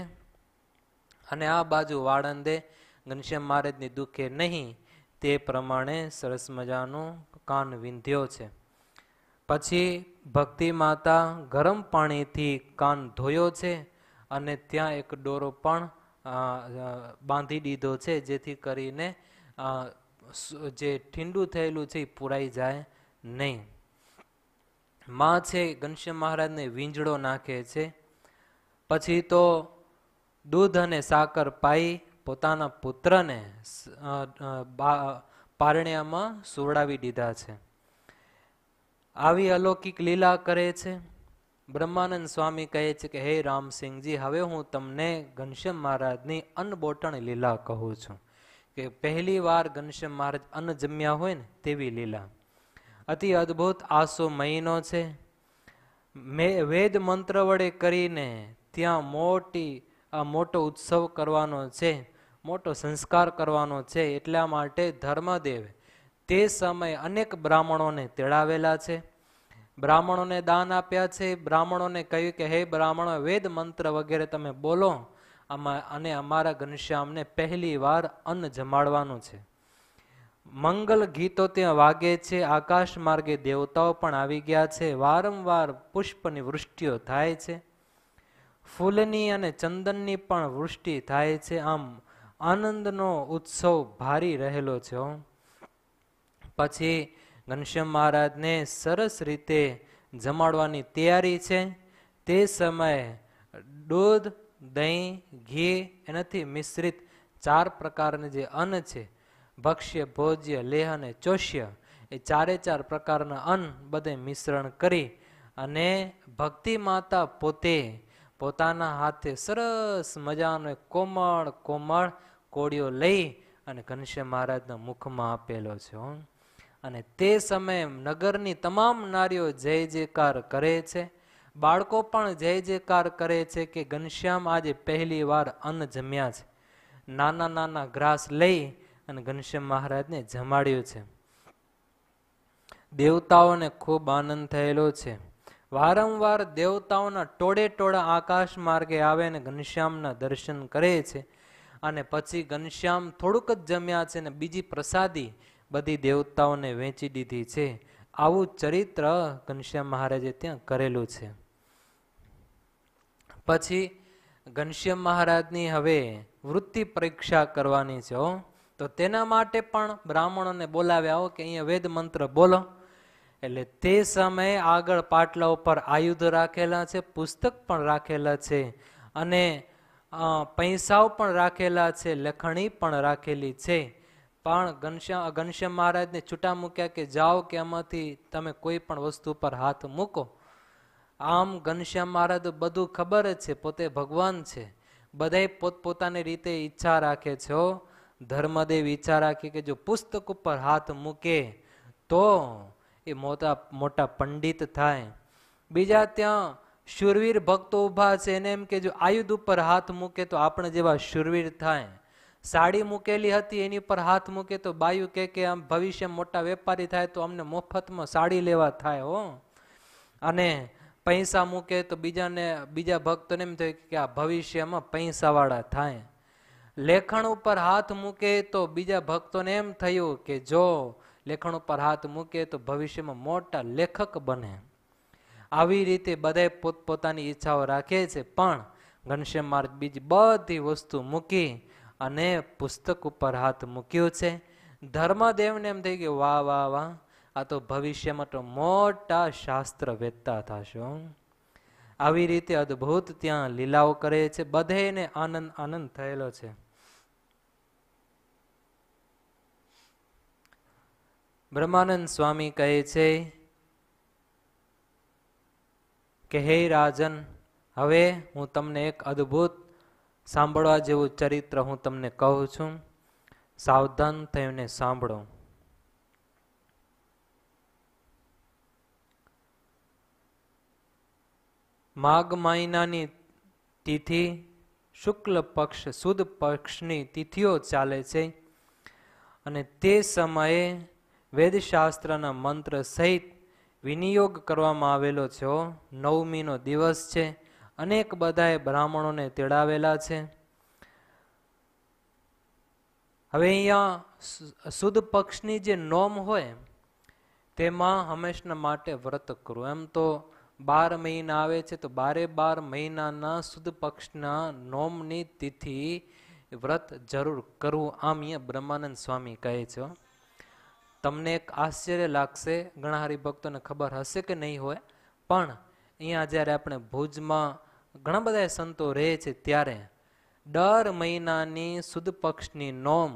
S3: અને આ બાજુ વાળંદે ઘનશ્યામ મહારાજની દુઃખે નહીં તે પ્રમાણે સરસ મજાનું કાન વિંધ્યો છે પછી ભક્તિ માતા ગરમ પાણીથી કાન ધોયો છે અને ત્યાં એક ડોરો પણ બાંધી દીધો છે જેથી કરીને જે ઠીંડું થયેલું છે એ પૂરાઈ જાય નહીં માં છે ઘનશ્યામ મહારાજને વીંજળો નાખે છે પછી તો દૂધ અને સાકર પાઈ પોતાના પુત્રને પારણ્યામાં સુવડાવી દીધા છે આવી અલૌકિક લીલા કરે છે બ્રહ્માનંદ સ્વામી કહે છે કે હે રામસિંહજી હવે હું તમને ઘનશ્યામ મહારાજની અન્નબોટણ લીલા કહું છું કે પહેલી વાર ઘનશ્યામ મહારાજ અન્ન જમ્યા હોય ને તેવી લીલા અતિ અદ્ભુત આસો મહિનો છે મે વેદ મંત્ર વડે કરીને ત્યાં મોટી આ મોટો ઉત્સવ કરવાનો છે મોટો સંસ્કાર કરવાનો છે એટલા માટે ધર્મદેવ તે સમયે અનેક બ્રાહ્મણોને તેડાવેલા છે બ્રાહ્મણોને દાન આપ્યા છે બ્રાહ્મણોને કહ્યું કે હે બ્રાહ્મણો વેદ મંત્ર વગેરે તમે બોલો આમાં અને અમારા ઘનશ્યામને પહેલી વાર અન્ન જમાડવાનું છે મંગલ ગીતો ત્યાં વાગે છે આકાશ માર્ગે દેવતાઓ પણ આવી ગયા છે વારંવાર પુષ્પની વૃષ્ટિઓ થાય છે ફૂલની અને ચંદનની પણ વૃષ્ટિ થાય છે આમ આનંદનો ઉત્સવ ભારી રહેલો છે પછી ઘનશ્યામ મહારાજને સરસ રીતે જમાડવાની તૈયારી છે તે સમયે દૂધ દહીં ઘી એનાથી મિશ્રિત ચાર પ્રકારનું જે અન્ન છે ભક્ષ્ય ભોજ્ય લેહ અને ચોષ્ય એ ચારે ચાર પ્રકારના અન્ન બધે મિશ્રણ કરી અને ભક્તિ માતા પોતે પોતાના હાથે સરસ મજાનો કોમળ કોમળ કોળીઓ લઈ અને ઘનશ્યામ મહારાજના મુખમાં આપેલો છે અને તે સમયે નગરની તમામ નારીઓ જય જયકાર કરે છે બાળકો પણ જય જયકાર કરે છે કે ઘનશ્યામ આજે પહેલી વાર અન્ન જમ્યા છે નાના નાના ગ્રાસ લઈ અને ઘનશ્યામ મહારાજને જમાડ્યું છે દેવતાઓને ખૂબ આનંદ થયેલો છે વારંવાર દેવતાઓના ટોળે ટોળા આકાશ માર્ગે આવે અને ઘનશ્યામના દર્શન કરે છે અને પછી ઘનશ્યામ થોડુંક જ જમ્યા છે અને બીજી પ્રસાદી બધી દેવતાઓને વેચી દીધી છે આવું ચરિત્ર ઘનશ્યામ મહારાજે ત્યાં કરેલું છે પછી ઘનશ્યામ મહારાજની હવે વૃત્તિ પરીક્ષા કરવાની છે તો તેના માટે પણ બ્રાહ્મણોને બોલાવ્યા હો કે અહીંયા વેદ મંત્ર બોલો એટલે તે સમયે આગળ પાટલા ઉપર આયુધ રાખેલા છે પુસ્તક પણ રાખેલા છે અને પૈસાઓ પણ રાખેલા છે લખણી પણ રાખેલી છે પણ ઘનશ્યામ ઘનશ્યામ મહારાજને છૂટા મૂક્યા કે જાઓ કે આમાંથી તમે કોઈ પણ વસ્તુ પર હાથ મૂકો આમ ઘનશ્યામ મહારાજ બધું ખબર જ છે પોતે ભગવાન છે બધાય પોતપોતાની રીતે ઈચ્છા રાખે છે ધર્મદેવ ઈચ્છા રાખે કે જો પુસ્તક ઉપર હાથ મૂકે તો એ મોટા મોટા પંડિત થાય બીજા ત્યાં શુરવીર ભક્તો ઊભા છે એને એમ કે જો આયુધ ઉપર હાથ મૂકે તો આપણે જેવા શુરવીર થાય સાડી મૂકેલી હતી એની પર હાથ મૂકે તો બાયુ કે કે આમ ભવિષ્ય મોટા વેપારી થાય તો અમને મફતમાં સાડી લેવા થાય હો અને પૈસા મૂકે તો બીજાને બીજા ભક્તોને એમ થાય કે આ ભવિષ્યમાં પૈસાવાળા થાય લેખણ ઉપર હાથ મૂકે તો બીજા ભક્તોને એમ થયું કે જો લેખણ ઉપર હાથ મૂકે તો ભવિષ્યમાં મોટા લેખક બને આવી રીતે બધા પોતપોતાની ઈચ્છાઓ રાખે છે પણ ઘનશ્યામ માર્ગ બીજી બધી વસ્તુ મૂકી અને પુસ્તક ઉપર હાથ મૂક્યો છે ધર્મદેવને એમ થઈ ગયું વાહ વાહ વાહ આ તો ભવિષ્યમાં તો મોટા શાસ્ત્ર વેચતા થશો આવી રીતે અદ્ભુત ત્યાં લીલાઓ કરે છે બધેને આનંદ આનંદ થયેલો છે બ્રહ્માનંદ સ્વામી કહે છે કે હે રાજન હવે હું તમને એક અદભુત સાંભળવા જેવું ચરિત્ર હું તમને કહું છું સાવધાન થઈને સાંભળો માઘ મહિનાની તિથિ શુક્લ પક્ષ સુદ પક્ષની તિથિઓ ચાલે છે અને તે સમયે વેદશાસ્ત્રના મંત્ર સહિત વિનિયોગ કરવામાં આવેલો છે નવમીનો દિવસ છે અનેક બધાએ બ્રાહ્મણોને તેડાવેલા છે હવે અહીંયા સુદ પક્ષની જે નોમ હોય તેમાં હંમેશના માટે વ્રત કરવું એમ તો બાર મહિના આવે છે તો બારે બાર મહિનાના સુદ પક્ષના નોમની તિથિ વ્રત જરૂર કરવું આમ અહીંયા બ્રહ્માનંદ સ્વામી કહે છે તમને એક આશ્ચર્ય લાગશે ઘણા હરિભક્તોને ખબર હશે કે નહીં હોય પણ અહીંયા જ્યારે આપણે ભુજમાં ઘણા બધા સંતો રહે છે ત્યારે દર મહિનાની સુદ પક્ષની નોમ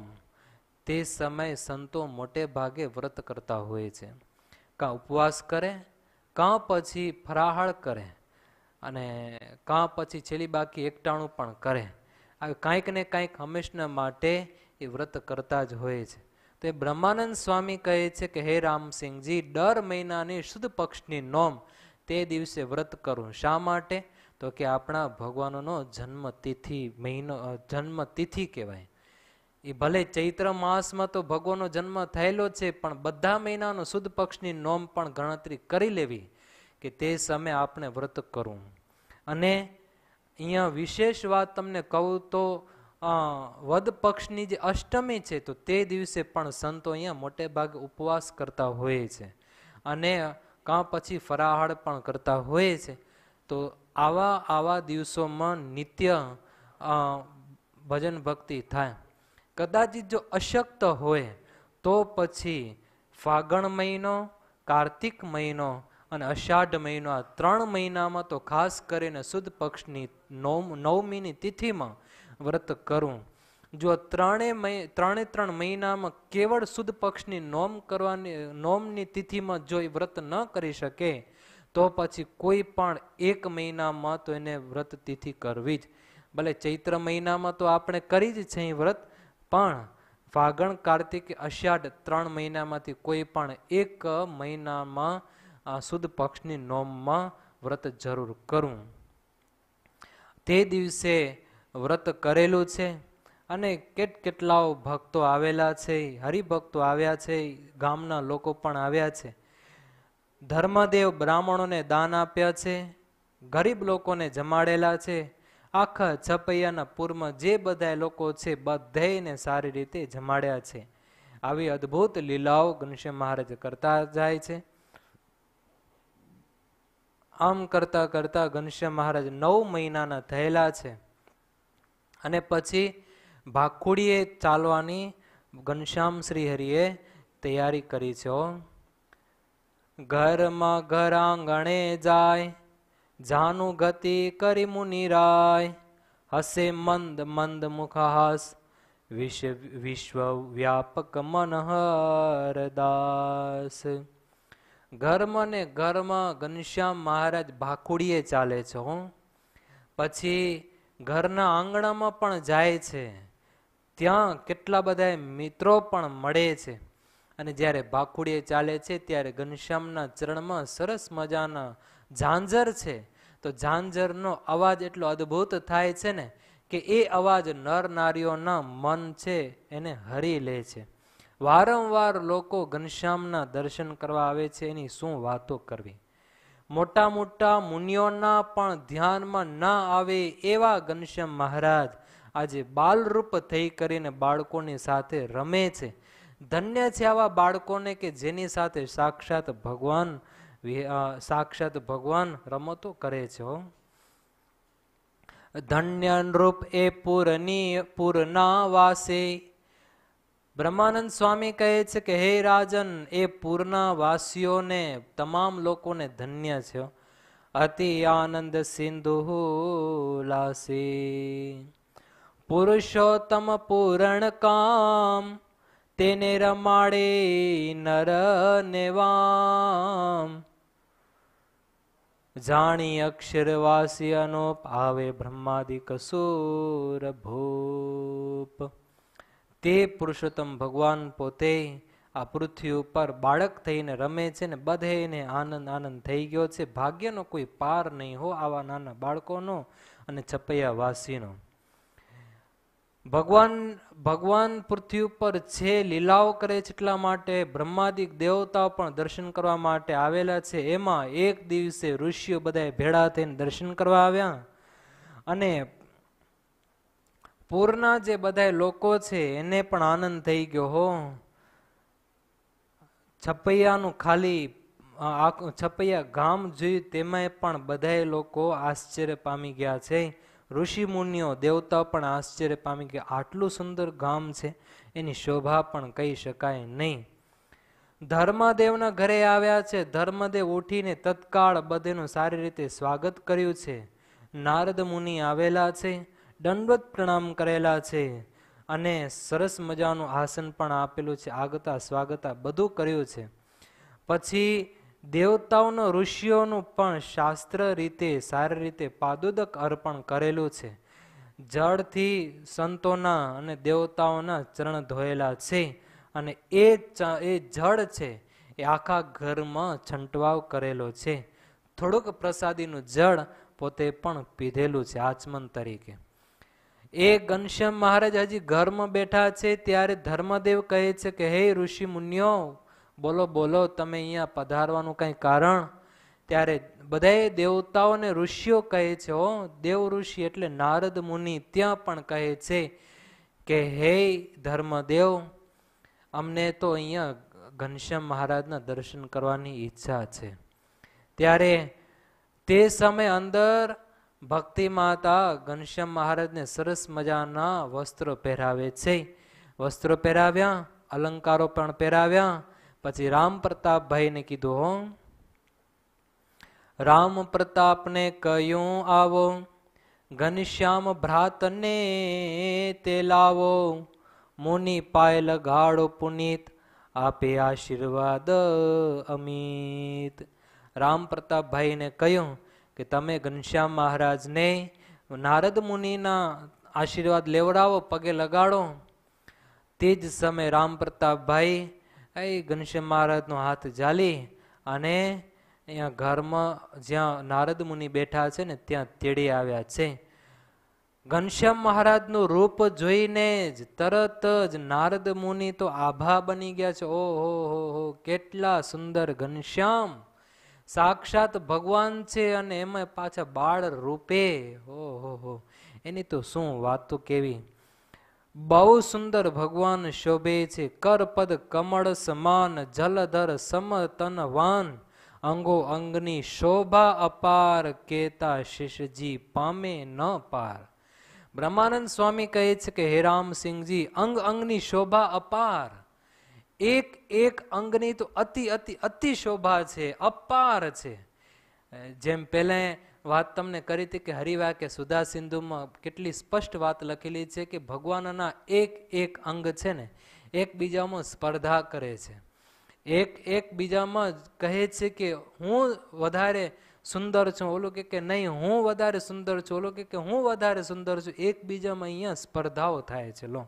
S3: તે સમયે સંતો મોટે ભાગે વ્રત કરતા હોય છે કાં ઉપવાસ કરે કાં પછી ફરાહળ કરે અને કાં પછી છેલ્લી બાકી એકટાણું પણ કરે આ કાંઈક ને કાંઈક હંમેશના માટે એ વ્રત કરતા જ હોય છે તો એ બ્રહ્માનંદ સ્વામી કહે છે કે હે રામસિંહજી દર મહિનાની શુદ્ધ પક્ષની નોમ તે દિવસે વ્રત કરું શા માટે તો કે આપણા ભગવાનનો જન્મ તિથિ મહિનો જન્મ તિથિ કહેવાય એ ભલે ચૈત્ર માસમાં તો ભગવાનનો જન્મ થયેલો છે પણ બધા મહિનાનો સુદ પક્ષની નોમ પણ ગણતરી કરી લેવી કે તે સમયે આપણે વ્રત કરવું અને અહીંયા વિશેષ વાત તમને કહું તો વદ પક્ષની જે અષ્ટમી છે તો તે દિવસે પણ સંતો અહીંયા મોટે ભાગે ઉપવાસ કરતા હોય છે અને કાં પછી ફરાહાળ પણ કરતા હોય છે તો આવા આવા દિવસોમાં નિત્ય ભજન ભક્તિ થાય કદાચિત જો અશક્ત હોય તો પછી ફાગણ મહિનો કાર્તિક મહિનો અને અષાઢ મહિનો આ ત્રણ મહિનામાં તો ખાસ કરીને શુદ્ધ પક્ષની નોમ નવમીની તિથિમાં વ્રત કરું જો ત્રણેય ત્રણે ત્રણ મહિનામાં કેવળ શુદ્ધ પક્ષની નોમ કરવાની નોમની તિથિમાં જો એ વ્રત ન કરી શકે તો પછી કોઈ પણ એક મહિનામાં તો એને વ્રત તિથિ કરવી જ ભલે ચૈત્ર મહિનામાં તો આપણે કરી જ છે વ્રત પણ ફાગણ કાર્તિક અષાઢ ત્રણ મહિનામાંથી કોઈ પણ એક મહિનામાં સુદ પક્ષની નોમમાં વ્રત જરૂર કરવું તે દિવસે વ્રત કરેલું છે અને કેટ કેટલાઓ ભક્તો આવેલા છે હરિભક્તો આવ્યા છે ગામના લોકો પણ આવ્યા છે ધર્મદેવ બ્રાહ્મણોને દાન આપ્યા છે ગરીબ લોકોને જમાડેલા છે આખા છપૈયાના પૂરમાં જે બધા લોકો છે બધાને સારી રીતે જમાડ્યા છે આવી અદ્ભુત લીલાઓ ઘનશ્યામ મહારાજ કરતા જાય છે આમ કરતા કરતા ઘનશ્યામ મહારાજ નવ મહિનાના થયેલા છે અને પછી ભાખુડીએ ચાલવાની ઘનશ્યામ શ્રીહરિએ તૈયારી કરી છે ઘરમાં ઘર આંગણે જાય જાનુ ગતિ કરી મુનિરાય હસે મંદ મંદ મુખહાસ વિશ્વ વિશ્વ વ્યાપક મનહરદાસ ઘરમાં ને ઘરમાં ઘનશ્યામ મહારાજ ભાખુડીએ ચાલે છે હું પછી ઘરના આંગણામાં પણ જાય છે ત્યાં કેટલા બધા મિત્રો પણ મળે છે અને જ્યારે ભાખુડીએ ચાલે છે ત્યારે ઘનશ્યામના ચરણમાં સરસ મજાના ઝાંઝર છે તો ઝાંઝરનો અવાજ એટલો અદ્ભુત થાય છે ને કે એ અવાજ નર નારીઓના મન છે એને હરી લે છે વારંવાર લોકો ઘનશ્યામના દર્શન કરવા આવે છે એની શું વાતો કરવી મોટા મોટા મુનિઓના પણ ધ્યાનમાં ના આવે એવા ઘનશ્યામ મહારાજ આજે બાલરૂપ થઈ કરીને બાળકોની સાથે રમે છે ધન્ય છે આવા બાળકોને કે જેની સાથે સાક્ષાત ભગવાન સાક્ષાત ભગવાન રમતો કરે છે ધન્ય નૃપ એ પૂરની પૂરના વાસે બ્રહ્માનંદ સ્વામી કહે છે કે હે રાજન એ પૂરના વાસીઓને તમામ લોકોને ધન્ય છે અતિ આનંદ સિંધુ લાસી પુરુષોત્તમ પૂરણ કામ તેને રમાડે નર ને વામ જાણી અક્ષરવાસિયાનો પાવે બ્રહ્માદિ કસૂર ભૂપ તે પુરુષોત્તમ ભગવાન પોતે આ પૃથ્વી ઉપર બાળક થઈને રમે છે ને બધેને આનંદ આનંદ થઈ ગયો છે ભાગ્યનો કોઈ પાર નહીં હો આવા નાના બાળકોનો અને છપૈયાવાસીનો વાસીનો ભગવાન ભગવાન પૃથ્વી ઉપર જે લીલાઓ કરે છે માટે બ્રહ્માદિક દેવતાઓ પણ દર્શન કરવા માટે આવેલા છે એમાં એક દિવસે ઋષિઓ બધાએ ભેળા થઈને દર્શન કરવા આવ્યા અને પૂરના જે બધા લોકો છે એને પણ આનંદ થઈ ગયો હો છપૈયાનું ખાલી છપૈયા ગામ જોયું તેમાંય પણ બધા લોકો આશ્ચર્ય પામી ગયા છે ઋષિ મુનિઓ દેવતા પણ આશ્ચર્ય પામી કે આટલું સુંદર ગામ છે એની શોભા પણ કહી શકાય નહીં ધર્મદેવના ઘરે આવ્યા છે ધર્મદેવ ઉઠીને તત્કાળ બધેનું સારી રીતે સ્વાગત કર્યું છે નારદ મુનિ આવેલા છે દંડવત પ્રણામ કરેલા છે અને સરસ મજાનું આસન પણ આપેલું છે આગતા સ્વાગતા બધું કર્યું છે પછી દેવતાઓનો ઋષિઓનું પણ શાસ્ત્ર રીતે સારી રીતે પાદુદક અર્પણ કરેલું છે જળથી સંતોના અને દેવતાઓના ચરણ ધોયેલા છે અને એ એ જળ છે એ આખા ઘરમાં છંટવાવ કરેલો છે થોડુંક પ્રસાદીનું જળ પોતે પણ પીધેલું છે આચમન તરીકે એ ઘનશ્યામ મહારાજ હજી ઘરમાં બેઠા છે ત્યારે ધર્મદેવ કહે છે કે હે ઋષિ મુનિઓ બોલો બોલો તમે અહીંયા પધારવાનું કંઈ કારણ ત્યારે બધાએ દેવતાઓને ઋષિઓ કહે છે ઓ દેવ ઋષિ એટલે નારદ મુનિ ત્યાં પણ કહે છે કે હે ધર્મદેવ અમને તો અહીંયા ઘનશ્યામ મહારાજના દર્શન કરવાની ઈચ્છા છે ત્યારે તે સમય અંદર ભક્તિ માતા ઘનશ્યામ મહારાજને સરસ મજાના વસ્ત્રો પહેરાવે છે વસ્ત્રો પહેરાવ્યા અલંકારો પણ પહેરાવ્યા પછી રામ પ્રતાપભાઈને કીધું હો રામ પ્રતાપને કહ્યું આવો ઘનશ્યામ ભ્રાતને તે લાવો મુનિ પાય લગાડો પુનિત આપે આશીર્વાદ અમિત રામ પ્રતાપભાઈને કહ્યું કે તમે ઘનશ્યામ મહારાજને નારદ મુનિના આશીર્વાદ લેવડાવો પગે લગાડો તે જ સમયે રામ પ્રતાપભાઈ એ ઘનશ્યામ મહારાજનો હાથ જાલી અને અહીંયા ઘરમાં જ્યાં નારદ મુનિ બેઠા છે ને ત્યાં તેડી આવ્યા છે ઘનશ્યામ મહારાજનું રૂપ જોઈને જ તરત જ નારદ મુનિ તો આભા બની ગયા છે ઓહો હો હો કેટલા સુંદર ઘનશ્યામ સાક્ષાત ભગવાન છે અને એમાં પાછા બાળ રૂપે ઓહો હો એની તો શું વાત તો કેવી બહુ સુંદર ભગવાન શોભે છે કરપદ કમળ સમાન જલધર સમતનવાન અંગો અંગની શોભા અપાર કેતા શિષજી પામે ન પાર બ્રહ્માનંદ સ્વામી કહે છે કે હે રામસિંહજી અંગ અંગની શોભા અપાર એક એક અંગની તો અતિ અતિ અતિ શોભા છે અપાર છે જેમ પહેલાં વાત તમને કરી હતી કે હરિવા કે સુધા સિંધુમાં કેટલી સ્પષ્ટ વાત લખેલી છે કે ભગવાનના એક એક અંગ છે ને એકબીજામાં સ્પર્ધા કરે છે એક એકબીજામાં કહે છે કે હું વધારે સુંદર છું ઓલું કે નહીં હું વધારે સુંદર છું ઓલું કે હું વધારે સુંદર છું એકબીજામાં અહીંયા સ્પર્ધાઓ થાય છે લો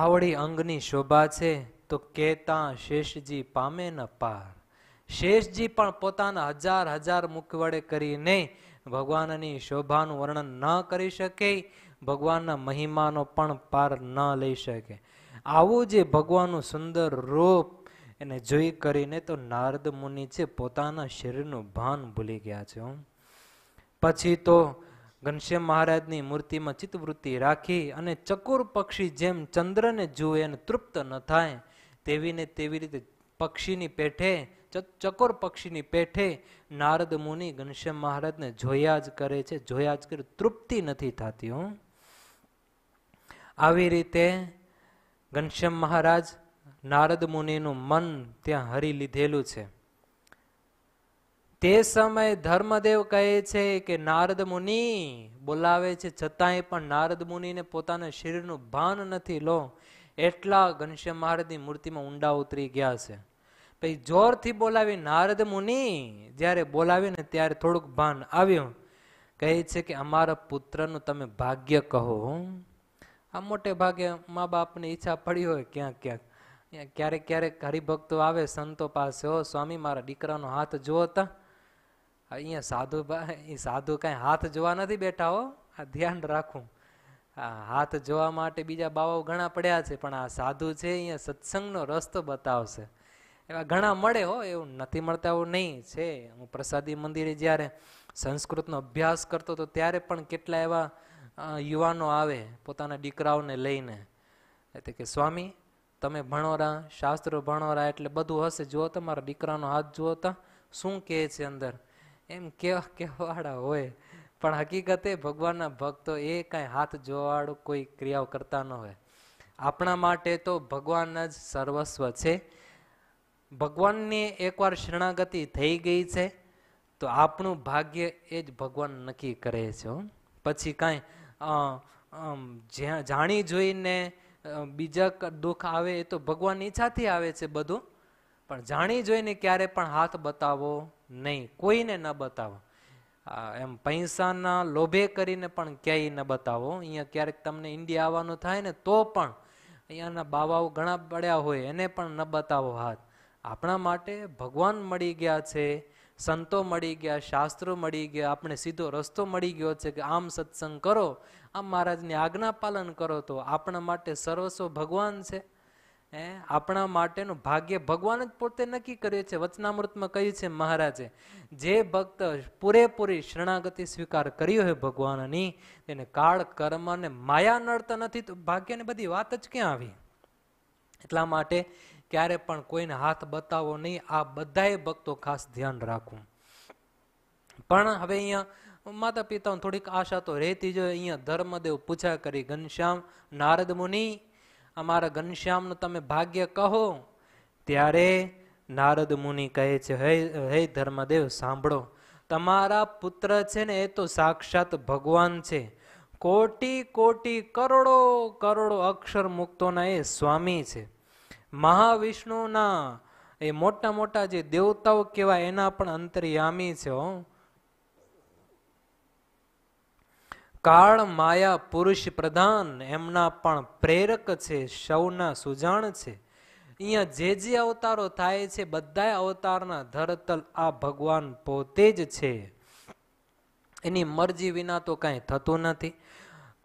S3: આવડી અંગની શોભા છે તો કેતા શેષજી પામે ન પાર શેષજી પણ પોતાના હજાર હજાર મુખ વડે કરીને ભગવાનની શોભાનું વર્ણન ન કરી શકે ભગવાનના મહિમાનો પણ પાર ન લઈ શકે આવું જે ભગવાનનું સુંદર રૂપ એને જોઈ કરીને તો નારદ મુનિ છે પોતાના શરીરનું ભાન ભૂલી ગયા છે પછી તો ઘનશ્યામ મહારાજની મૂર્તિમાં ચિત્તવૃત્તિ રાખી અને ચકુર પક્ષી જેમ ચંદ્રને જુએ અને તૃપ્ત ન થાય તેવીને તેવી રીતે પક્ષીની પેઠે ચકોર પક્ષીની પેઠે નારદ મુનિ ઘનશ્યામ મહારાજને જોયા જ કરે છે જોયા જ કરે તૃપ્તિ નથી થતી હું આવી રીતે ઘનશ્યામ મહારાજ નારદ મુનિનું મન ત્યાં હરી લીધેલું છે તે સમયે ધર્મદેવ કહે છે કે નારદ મુનિ બોલાવે છે છતાંય પણ નારદ મુનિને પોતાના શરીરનું ભાન નથી લો એટલા ઘનશ્યામ મહારાજની મૂર્તિમાં ઊંડા ઉતરી ગયા છે પછી જોરથી બોલાવી નારદ મુનિ જ્યારે બોલાવીને ત્યારે થોડુંક ભાન આવ્યું કહે છે કે અમારા પુત્રનું તમે ભાગ્ય કહો આ મોટે ભાગે મા બાપની ઈચ્છા પડી હોય ક્યાંક ક્યાંક ક્યારેક ક્યારેક હરિભક્તો આવે સંતો પાસે હો સ્વામી મારા દીકરાનો હાથ જુઓ તા અહીંયા સાધુ એ સાધુ કાંઈ હાથ જોવા નથી બેઠા હો આ ધ્યાન રાખું આ હાથ જોવા માટે બીજા બાવાઓ ઘણા પડ્યા છે પણ આ સાધુ છે અહીંયા સત્સંગનો રસ્તો બતાવશે એવા ઘણા મળે હો એવું નથી મળતા એવું નહીં છે હું પ્રસાદી મંદિરે જ્યારે સંસ્કૃતનો અભ્યાસ કરતો હતો ત્યારે પણ કેટલા એવા યુવાનો આવે પોતાના દીકરાઓને લઈને એટલે કે સ્વામી તમે ભણોરા શાસ્ત્રો ભણોરા એટલે બધું હશે જુઓ તમારા દીકરાનો હાથ જુઓ તો શું કહે છે અંદર એમ કેવા કહેવાળા હોય પણ હકીકતે ભગવાનના ભક્તો એ કાંઈ હાથ જોવાળું કોઈ ક્રિયાઓ કરતા ન હોય આપણા માટે તો ભગવાન જ સર્વસ્વ છે ભગવાનની એકવાર શરણાગતિ થઈ ગઈ છે તો આપણું ભાગ્ય એ જ ભગવાન નક્કી કરે છે પછી કાંઈ જાણી જોઈને બીજા દુઃખ આવે એ તો ભગવાન ઈચ્છાથી આવે છે બધું પણ જાણી જોઈને ક્યારે પણ હાથ બતાવો નહીં કોઈને ન બતાવો એમ પૈસાના લોભે કરીને પણ ક્યાંય ન બતાવો અહીંયા ક્યારેક તમને ઇન્ડિયા આવવાનું થાય ને તો પણ અહીંયાના બાવાઓ ઘણા પડ્યા હોય એને પણ ન બતાવો હાથ આપણા માટે ભગવાન મળી ગયા છે સંતો મળી ગયા શાસ્ત્રો મળી ગયા આપણે સીધો રસ્તો મળી ગયો છે કે આમ સત્સંગ કરો આમ મહારાજની આજ્ઞા પાલન કરો તો આપણા માટે સર્વસ્વ ભગવાન છે એ આપણા માટેનું ભાગ્ય ભગવાન જ પોતે નક્કી કર્યું છે વચનામૃતમાં કહ્યું છે મહારાજે જે ભક્ત પૂરેપૂરી શરણાગતિ સ્વીકાર કર્યો હોય ભગવાનની તેને કાળ કર્મ અને માયા નડતા નથી તો ભાગ્યની બધી વાત જ ક્યાં આવી એટલા માટે ક્યારે પણ કોઈને હાથ બતાવો નહીં આ બધાએ ભક્તો ખાસ ધ્યાન રાખવું પણ હવે અહીંયા માતા પિતાઓને થોડીક આશા તો રહેતી જોઈએ અહીંયા ધર્મદેવ પૂછા કરી ઘનશ્યામ નારદ મુનિ અમારા ઘનશ્યામનું તમે ભાગ્ય કહો ત્યારે નારદ મુનિ કહે છે હે હે ધર્મદેવ સાંભળો તમારા પુત્ર છે ને એ તો સાક્ષાત ભગવાન છે કોટી કોટી કરોડો કરોડો અક્ષર મુક્તોના એ સ્વામી છે મહાવિષ્ણુના એ મોટા મોટા જે દેવતાઓ કેવાય એના પણ અંતર્યામી છે કાળ માયા પુરુષ પ્રધાન એમના પણ પ્રેરક છે સૌના સુજાણ છે અહીંયા જે જે અવતારો થાય છે બધા અવતારના ધરતલ આ ભગવાન પોતે જ છે એની મરજી વિના તો કાંઈ થતું નથી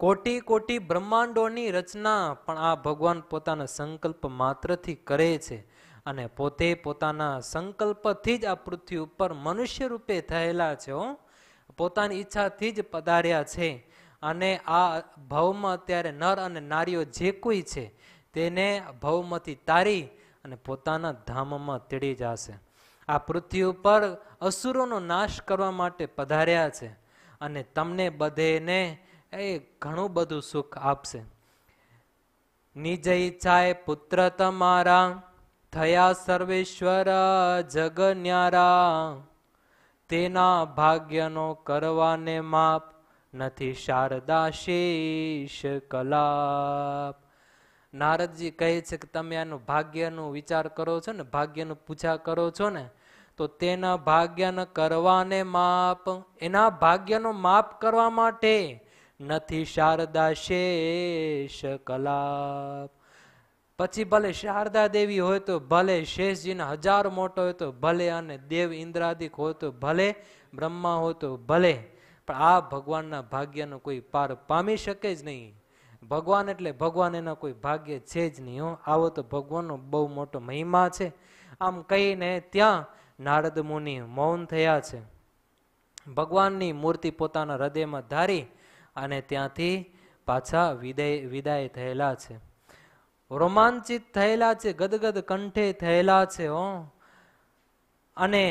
S3: કોટી કોટી બ્રહ્માંડોની રચના પણ આ ભગવાન પોતાના સંકલ્પ માત્રથી કરે છે અને પોતે પોતાના સંકલ્પથી જ આ પૃથ્વી ઉપર મનુષ્ય રૂપે થયેલા છે પોતાની ઈચ્છાથી જ પધાર્યા છે અને આ ભવમાં અત્યારે નર અને નારીઓ જે કોઈ છે તેને ભવમાંથી તારી અને પોતાના ધામમાં તેડી જશે આ પૃથ્વી ઉપર અસુરોનો નાશ કરવા માટે પધાર્યા છે અને તમને બધેને એ ઘણું બધું સુખ આપશે નિજ ઈચ્છાએ પુત્ર તમારા થયા સર્વેશ્વર જગન્યારા તેના ભાગ્યનો કરવાને માપ નથી શારદા શેષ કલાપ નારદજી કહે છે કે તમે આનું ભાગ્યનો વિચાર કરો છો ને ભાગ્યનું પૂજા કરો છો ને તો તેના ભાગ્યને કરવાને માપ એના ભાગ્યનો માપ કરવા માટે નથી શારદા શેષ કલાપ પછી ભલે શારદા દેવી હોય તો ભલે શેષજીને હજાર મોટો હોય તો ભલે અને દેવ ઇન્દ્રાદિક હોય તો ભલે બ્રહ્મા હોય તો ભલે પણ આ ભગવાનના ભાગ્યનો કોઈ પાર પામી શકે જ નહીં ભગવાન એટલે ભગવાન એના કોઈ ભાગ્ય છે જ નહીં હો આવો તો ભગવાનનો બહુ મોટો મહિમા છે આમ કહીને ત્યાં નારદ મુનિ મૌન થયા છે ભગવાનની મૂર્તિ પોતાના હૃદયમાં ધારી અને ત્યાંથી પાછા વિદાય વિદાય થયેલા છે રોમાંચિત થયેલા છે ગદગદ કંઠે થયેલા છે હો અને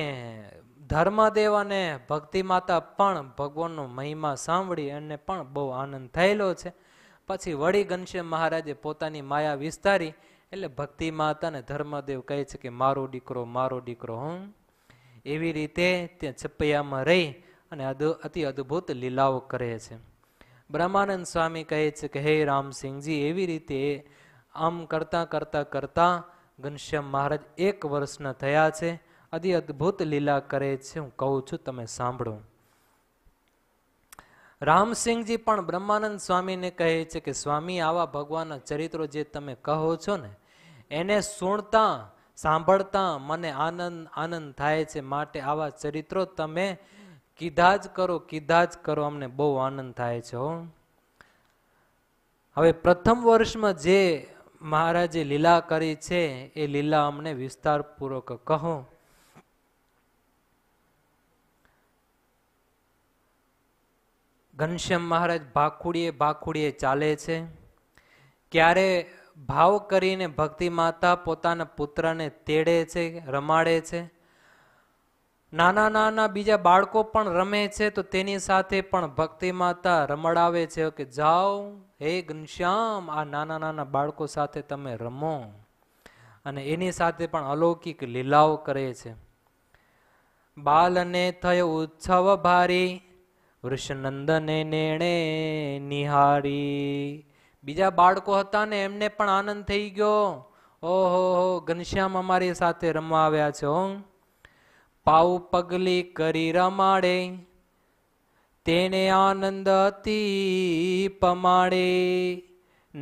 S3: ધર્મદેવ અને ભક્તિ માતા પણ ભગવાનનો મહિમા સાંભળી અને પણ બહુ આનંદ થયેલો છે પછી વળી ઘનશ્યામ મહારાજે પોતાની માયા વિસ્તારી એટલે ભક્તિ માતા અને ધર્મદેવ કહે છે કે મારો દીકરો મારો દીકરો હું એવી રીતે ત્યાં છપૈયામાં રહી અને અતિ અદ્ભુત લીલાઓ કરે છે બ્રહ્માનંદ સ્વામી કહે છે કે હે રામસિંહજી એવી રીતે આમ કરતા કરતા કરતા ઘનશ્યામ મહારાજ એક વર્ષના થયા છે અતિ અદભુત લીલા કરે છે હું કહું છું તમે સાંભળો રામસિંહજી પણ બ્રહ્માનંદ સ્વામીને કહે છે કે સ્વામી આવા ભગવાનના ચરિત્રો જે તમે કહો છો ને એને સુણતા સાંભળતા મને આનંદ આનંદ થાય છે માટે આવા ચરિત્રો તમે કીધા જ કરો કીધા જ કરો અમને બહુ આનંદ થાય છે હો હવે પ્રથમ વર્ષમાં જે મહારાજે લીલા કરી છે એ લીલા અમને વિસ્તારપૂર્વક કહો ઘનશ્યામ મહારાજ ભાખુડીએ ભાખુડીએ ચાલે છે ક્યારે ભાવ કરીને ભક્તિ માતા પોતાના પુત્રને તેડે છે રમાડે છે નાના નાના બીજા બાળકો પણ રમે છે તો તેની સાથે પણ ભક્તિ માતા રમડાવે છે કે જાઓ હે ઘનશ્યામ આ નાના નાના બાળકો સાથે તમે રમો અને એની સાથે પણ અલૌકિક લીલાઓ કરે છે બાલને થયો ઉત્સવ ભારી વૃષનંદને નેણે નિહારી બીજા બાળકો હતા ને એમને પણ આનંદ થઈ ગયો ઓહો ઘનશ્યામ અમારી સાથે રમવા આવ્યા છે ઓમ પાઉ પગલી કરી રમાડે તેને આનંદ અતિ પમાડે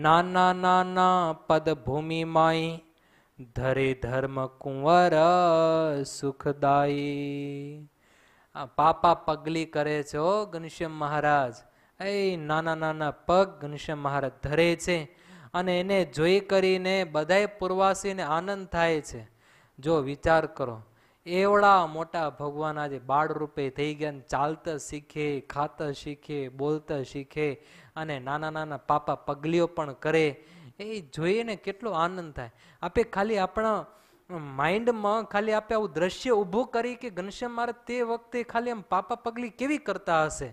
S3: નાના નાના પદભૂમિ માઈ ધરે ધર્મ કુંવર સુખદાયી આ પાપા પગલી કરે છે ઓ ઘનશ્યામ મહારાજ એ નાના નાના પગ ઘનશ્યામ મહારાજ ધરે છે અને એને જોઈ કરીને બધાય પૂર્વાસીને આનંદ થાય છે જો વિચાર કરો એવડા મોટા ભગવાન આજે બાળ રૂપે થઈ ગયા ચાલતા શીખે ખાતા શીખે બોલતા શીખે અને નાના નાના પાપા પગલીઓ પણ કરે એ જોઈને કેટલો આનંદ થાય આપે ખાલી આપણા માઇન્ડમાં ખાલી આપણે આવું દ્રશ્ય ઊભું કરી કે ઘનશ્યામ મહારાજ તે વખતે ખાલી આમ પાપા પગલી કેવી કરતા હશે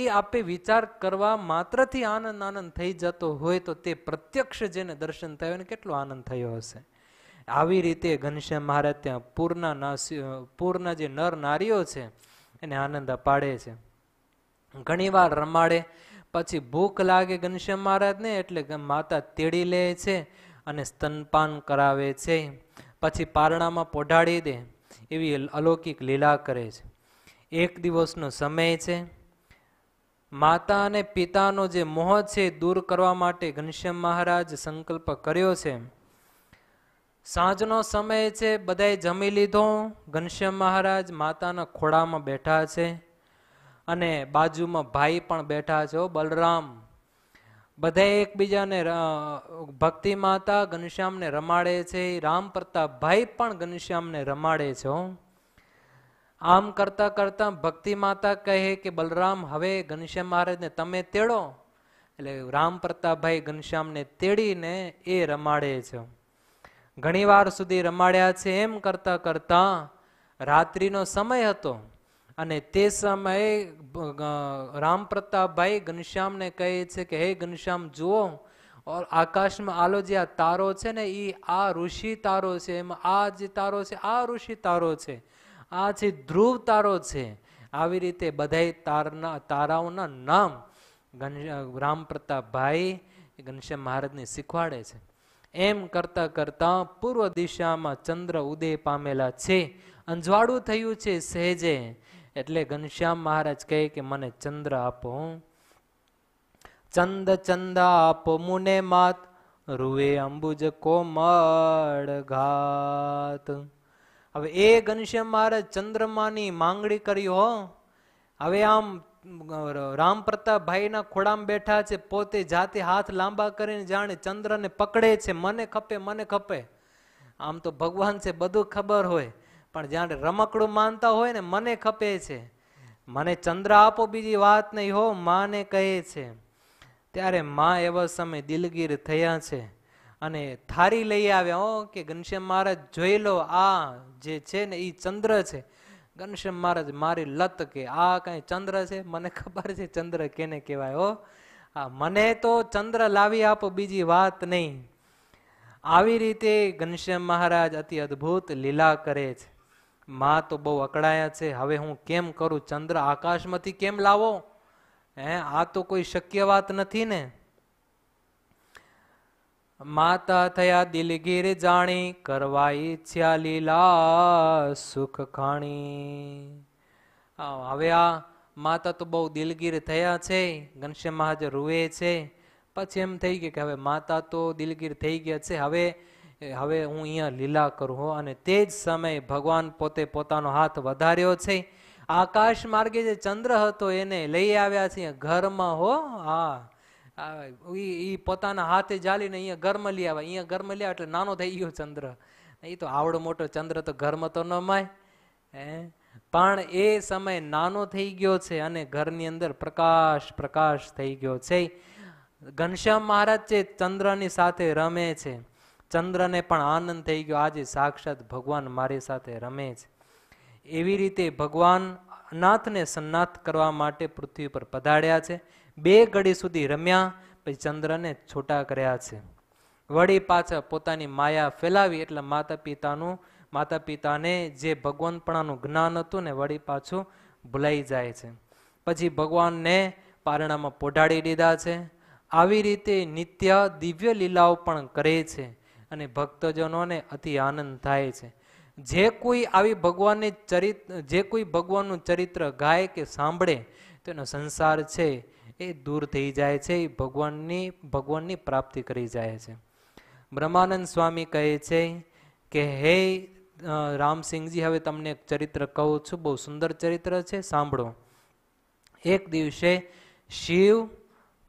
S3: એ આપે વિચાર કરવા માત્રથી આનંદ આનંદ થઈ જતો હોય તો તે પ્રત્યક્ષ જેને દર્શન થયો એને કેટલો આનંદ થયો હશે આવી રીતે ઘનશ્યામ મહારાજ ત્યાં પૂરના પૂર્ણ જે નર નારીઓ છે એને આનંદ પાડે છે ઘણીવાર રમાડે પછી ભૂખ લાગે ઘનશ્યામ મહારાજને એટલે માતા તેડી લે છે અને સ્તનપાન કરાવે છે પછી પારણામાં પોઢાડી દે એવી અલૌકિક લીલા કરે છે એક દિવસનો સમય છે માતા અને પિતાનો જે મોહ છે દૂર કરવા માટે ઘનશ્યામ મહારાજ સંકલ્પ કર્યો છે સાંજનો સમય છે બધાએ જમી લીધો ઘનશ્યામ મહારાજ માતાના ખોળામાં બેઠા છે અને બાજુમાં ભાઈ પણ બેઠા છે બલરામ બધા એકબીજાને ભક્તિ માતા ઘનશ્યામને રમાડે છે રામ પ્રતાપભાઈ પણ ઘનશ્યામને રમાડે છે આમ કરતા કરતા ભક્તિ માતા કહે કે બલરામ હવે ઘનશ્યામ મહારાજને તમે તેડો એટલે રામ પ્રતાપભાઈ ઘનશ્યામને તેડીને એ રમાડે છે ઘણીવાર સુધી રમાડ્યા છે એમ કરતાં કરતાં રાત્રિનો સમય હતો અને તે સમયે રામ પ્રતાપભાઈ ઘનશ્યામને કહે છે કે હે ઘનશ્યામ જુઓ ઓર આકાશમાં આલો જે આ તારો છે ને એ આ ઋષિ તારો છે એમાં આ જે તારો છે આ ઋષિ તારો છે આ છે ધ્રુવ તારો છે આવી રીતે બધાય તારના તારાઓના નામ રામ પ્રતાપભાઈ ઘનશ્યામ મહારાજને શીખવાડે છે એમ કરતા કરતા પૂર્વ દિશામાં ચંદ્ર ઉદય પામેલા છે અંજવાળું થયું છે સહેજે એટલે ઘનશ્યામ મહારાજ કહે કે મને ચંદ્ર આપો ચંદ ચંદ આપો મુને માત રૂએ અંબુજ કોમળ ઘાત હવે એ ઘનશ્યામ મહારાજ ચંદ્રમાની માંગણી કરી હો હવે આમ રામ પ્રતાપભાઈના ખોડામાં બેઠા છે પોતે જાતે હાથ લાંબા કરીને જાણે ચંદ્રને પકડે છે મને ખપે મને ખપે આમ તો ભગવાન છે બધું ખબર હોય પણ જાણે રમકડું માનતા હોય ને મને ખપે છે મને ચંદ્ર આપો બીજી વાત નહીં હો માને કહે છે ત્યારે મા એવા સમય દિલગીર થયા છે અને થારી લઈ આવ્યા હો કે ઘનશ્યામ મહારાજ જોઈ લો આ જે છે ને એ ચંદ્ર છે ઘનશ્યામ મહારાજ મારી લત કે આ કઈ ચંદ્ર છે મને ખબર છે ચંદ્ર કેને કહેવાય હો હા મને તો ચંદ્ર લાવી આપો બીજી વાત નહીં આવી રીતે ઘનશ્યામ મહારાજ અતિ અદ્ભુત લીલા કરે છે માં તો બહુ અકળાયા છે હવે હું કેમ કરું ચંદ્ર આકાશમાંથી કેમ લાવો હે આ તો કોઈ શક્ય વાત નથી ને માતા થયા દિલગીર જાણી કરવા ઈચ્છ્યા લીલા સુખ ખાણી હવે આ માતા તો બહુ દિલગીર થયા છે ઘનશ્યામ મહાજ રૂએ છે પછી એમ થઈ ગયું કે હવે માતા તો દિલગીર થઈ ગયા છે હવે હવે હું અહીંયા લીલા કરું હો અને તે જ સમયે ભગવાન પોતે પોતાનો હાથ વધાર્યો છે આકાશ માર્ગે જે ચંદ્ર હતો એને લઈ આવ્યા છે ઘરમાં હો હા એ પોતાના હાથે જાલીને અહીંયા ઘરમાં લઈ આવે અહીંયા ઘરમાં લ્યા એટલે નાનો થઈ ગયો ચંદ્ર એ તો આવડો મોટો ચંદ્ર તો ઘરમાં તો ન માય હે પણ એ સમય નાનો થઈ ગયો છે અને ઘરની અંદર પ્રકાશ પ્રકાશ થઈ ગયો છે ઘનશ્યામ મહારાજ છે ચંદ્રની સાથે રમે છે ચંદ્રને પણ આનંદ થઈ ગયો આજે સાક્ષાત ભગવાન મારી સાથે રમે છે એવી રીતે ભગવાન નાથને સન્નાથ કરવા માટે પૃથ્વી પર પધાડ્યા છે બે ઘડી સુધી રમ્યા પછી ચંદ્રને છૂટા કર્યા છે વળી પાછા પોતાની માયા ફેલાવી એટલે માતા પિતાનું માતા પિતાને જે ભગવાનપણાનું જ્ઞાન હતું ને વળી પાછું ભૂલાઈ જાય છે પછી ભગવાનને પારણામાં પોઢાડી દીધા છે આવી રીતે નિત્ય દિવ્ય લીલાઓ પણ કરે છે અને ભક્તજનોને અતિ આનંદ થાય છે જે કોઈ આવી ભગવાનની ચરિત્ર જે કોઈ ભગવાનનું ચરિત્ર ગાય કે સાંભળે તેનો સંસાર છે એ દૂર થઈ જાય છે ભગવાનની ભગવાનની પ્રાપ્તિ કરી જાય છે બ્રહ્માનંદ સ્વામી કહે છે કે હે રામસિંહજી હવે તમને એક ચરિત્ર કહું છું બહુ સુંદર ચરિત્ર છે સાંભળો એક દિવસે શિવ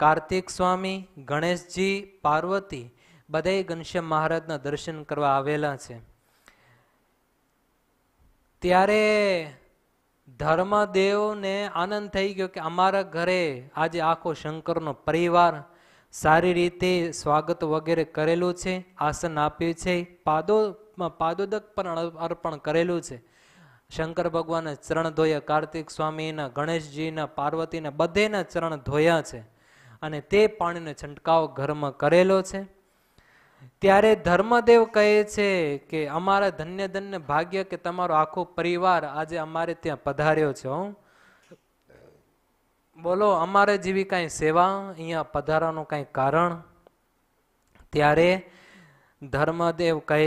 S3: કાર્તિક સ્વામી ગણેશજી પાર્વતી બધા ઘનશ્યામ મહારાજના દર્શન કરવા આવેલા છે ત્યારે ધર્મદેવને આનંદ થઈ ગયો કે અમારા ઘરે આજે આખો શંકરનો પરિવાર સારી રીતે સ્વાગત વગેરે કરેલું છે આસન આપ્યું છે પાદો પાદોદક પણ અર્પણ કરેલું છે શંકર ભગવાનના ચરણ ધોયા કાર્તિક સ્વામીના ગણેશજીના પાર્વતીના બધેના ચરણ ધોયા છે અને તે પાણીનો છંટકાવ ઘરમાં કરેલો છે ત્યારે ધર્મદેવ કહે છે કે અમારા ધન્ય ધન્ય ભાગ્ય કે તમારો આખો પરિવાર આજે અમારે ત્યાં પધાર્યો છે બોલો અમારે જેવી કાંઈ સેવા અહીંયા પધારવાનું કાંઈ કારણ ત્યારે ધર્મદેવ કહે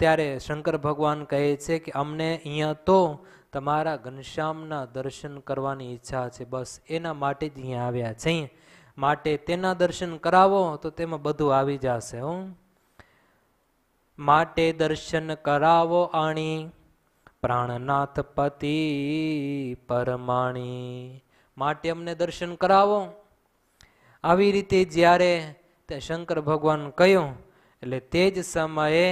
S3: ત્યારે શંકર ભગવાન કહે છે કે અમને અહીંયા તો તમારા ઘનશ્યામના દર્શન કરવાની ઈચ્છા છે બસ એના માટે જ અહીંયા આવ્યા છે માટે તેના દર્શન કરાવો તો તેમાં બધું આવી જશે હું માટે દર્શન કરાવો આણી પ્રાણનાથ પતિ પરમાણી માટે અમને દર્શન કરાવો આવી રીતે જ્યારે તે શંકર ભગવાન કહ્યું એટલે તે જ સમયે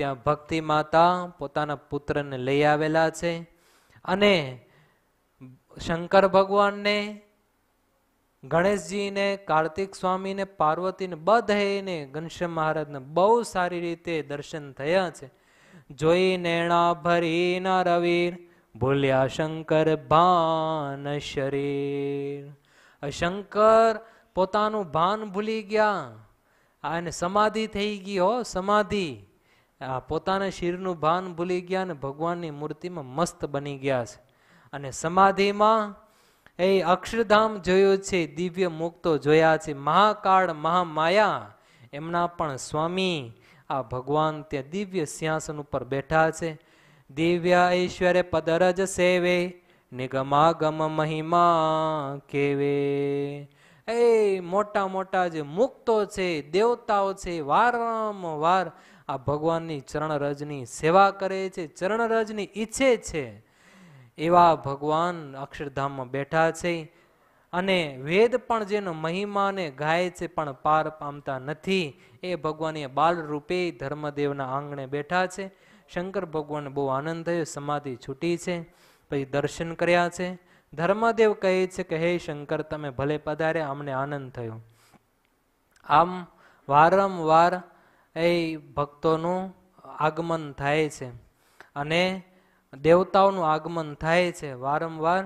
S3: ત્યાં ભક્તિ માતા પોતાના પુત્રને લઈ આવેલા છે અને શંકર ભગવાનને ગણેશજીને કાર્તિક સ્વામીને પાર્વતીને બધાને ઘનશ્યામ મહારાજને બહુ સારી રીતે દર્શન થયા છે જોઈ નેણા ભરી ના રવીર ભૂલ્યા શંકર ભાન શરીર શંકર પોતાનું ભાન ભૂલી ગયા અને સમાધિ થઈ ગઈ હો સમાધિ આ પોતાના શિરનું ભાન ભૂલી ગયા અને ભગવાનની મૂર્તિમાં મસ્ત બની ગયા છે અને સમાધિમાં એ અક્ષરધામ જોયું છે દિવ્ય મુક્તો જોયા છે મહાકાળ મહામાયા એમના પણ સ્વામી આ ભગવાન ત્યાં દિવ્ય સિંહાસન ઉપર બેઠા છે દિવ્ય ઐશ્વર્ય પદરજ સેવે નિગમાગમ મહિમા કેવે એ મોટા મોટા જે મુક્તો છે દેવતાઓ છે વારંવાર આ ભગવાનની ચરણરજની સેવા કરે છે ચરણરજની ઈચ્છે છે એવા ભગવાન અક્ષરધામમાં બેઠા છે અને વેદ પણ જેનો મહિમાને ગાય છે પણ પાર પામતા નથી એ ભગવાન એ બાલ ધર્મદેવના આંગણે બેઠા છે શંકર ભગવાન બહુ આનંદ થયો સમાધિ છૂટી છે પછી દર્શન કર્યા છે ધર્મદેવ કહે છે કે હે શંકર તમે ભલે પધાર્યા અમને આનંદ થયો આમ વારંવાર એ ભક્તોનું આગમન થાય છે અને દેવતાઓનું આગમન થાય છે વારંવાર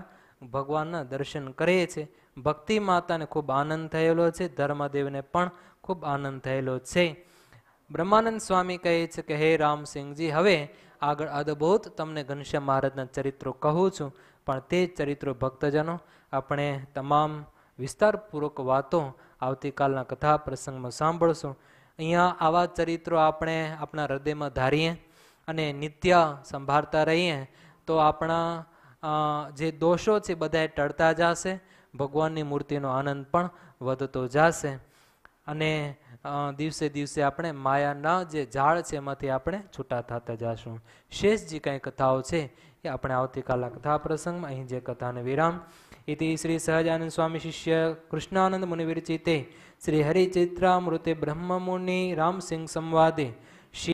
S3: ભગવાનના દર્શન કરીએ છીએ ભક્તિ માતાને ખૂબ આનંદ થયેલો છે ધર્મદેવને પણ ખૂબ આનંદ થયેલો છે બ્રહ્માનંદ સ્વામી કહે છે કે હે રામસિંહજી હવે આગળ અદભુત તમને ઘનશ્યામ મહારાજના ચરિત્રો કહું છું પણ તે ચરિત્રો ભક્તજનો આપણે તમામ વિસ્તારપૂર્વક વાતો આવતીકાલના કથા પ્રસંગમાં સાંભળશું અહીંયા આવા ચરિત્રો આપણે આપણા હૃદયમાં ધારીએ અને નિત્ય સંભાળતા રહીએ તો આપણા જે દોષો છે બધા ટળતા જશે ભગવાનની મૂર્તિનો આનંદ પણ વધતો જશે અને દિવસે દિવસે આપણે માયાના જે ઝાડ છે એમાંથી આપણે છૂટા થતા જશું શેષજી કંઈ કથાઓ છે એ આપણે આવતીકાલના કથા પ્રસંગમાં અહીં જે કથાને વિરામ ઇતિ શ્રી સહજાનંદ સ્વામી શિષ્ય કૃષ્ણાનંદ મુનિ વિરચિતે શ્રી હરિચિત્રામૃતે બ્રહ્મમુનિ રામસિંહ સંવાદે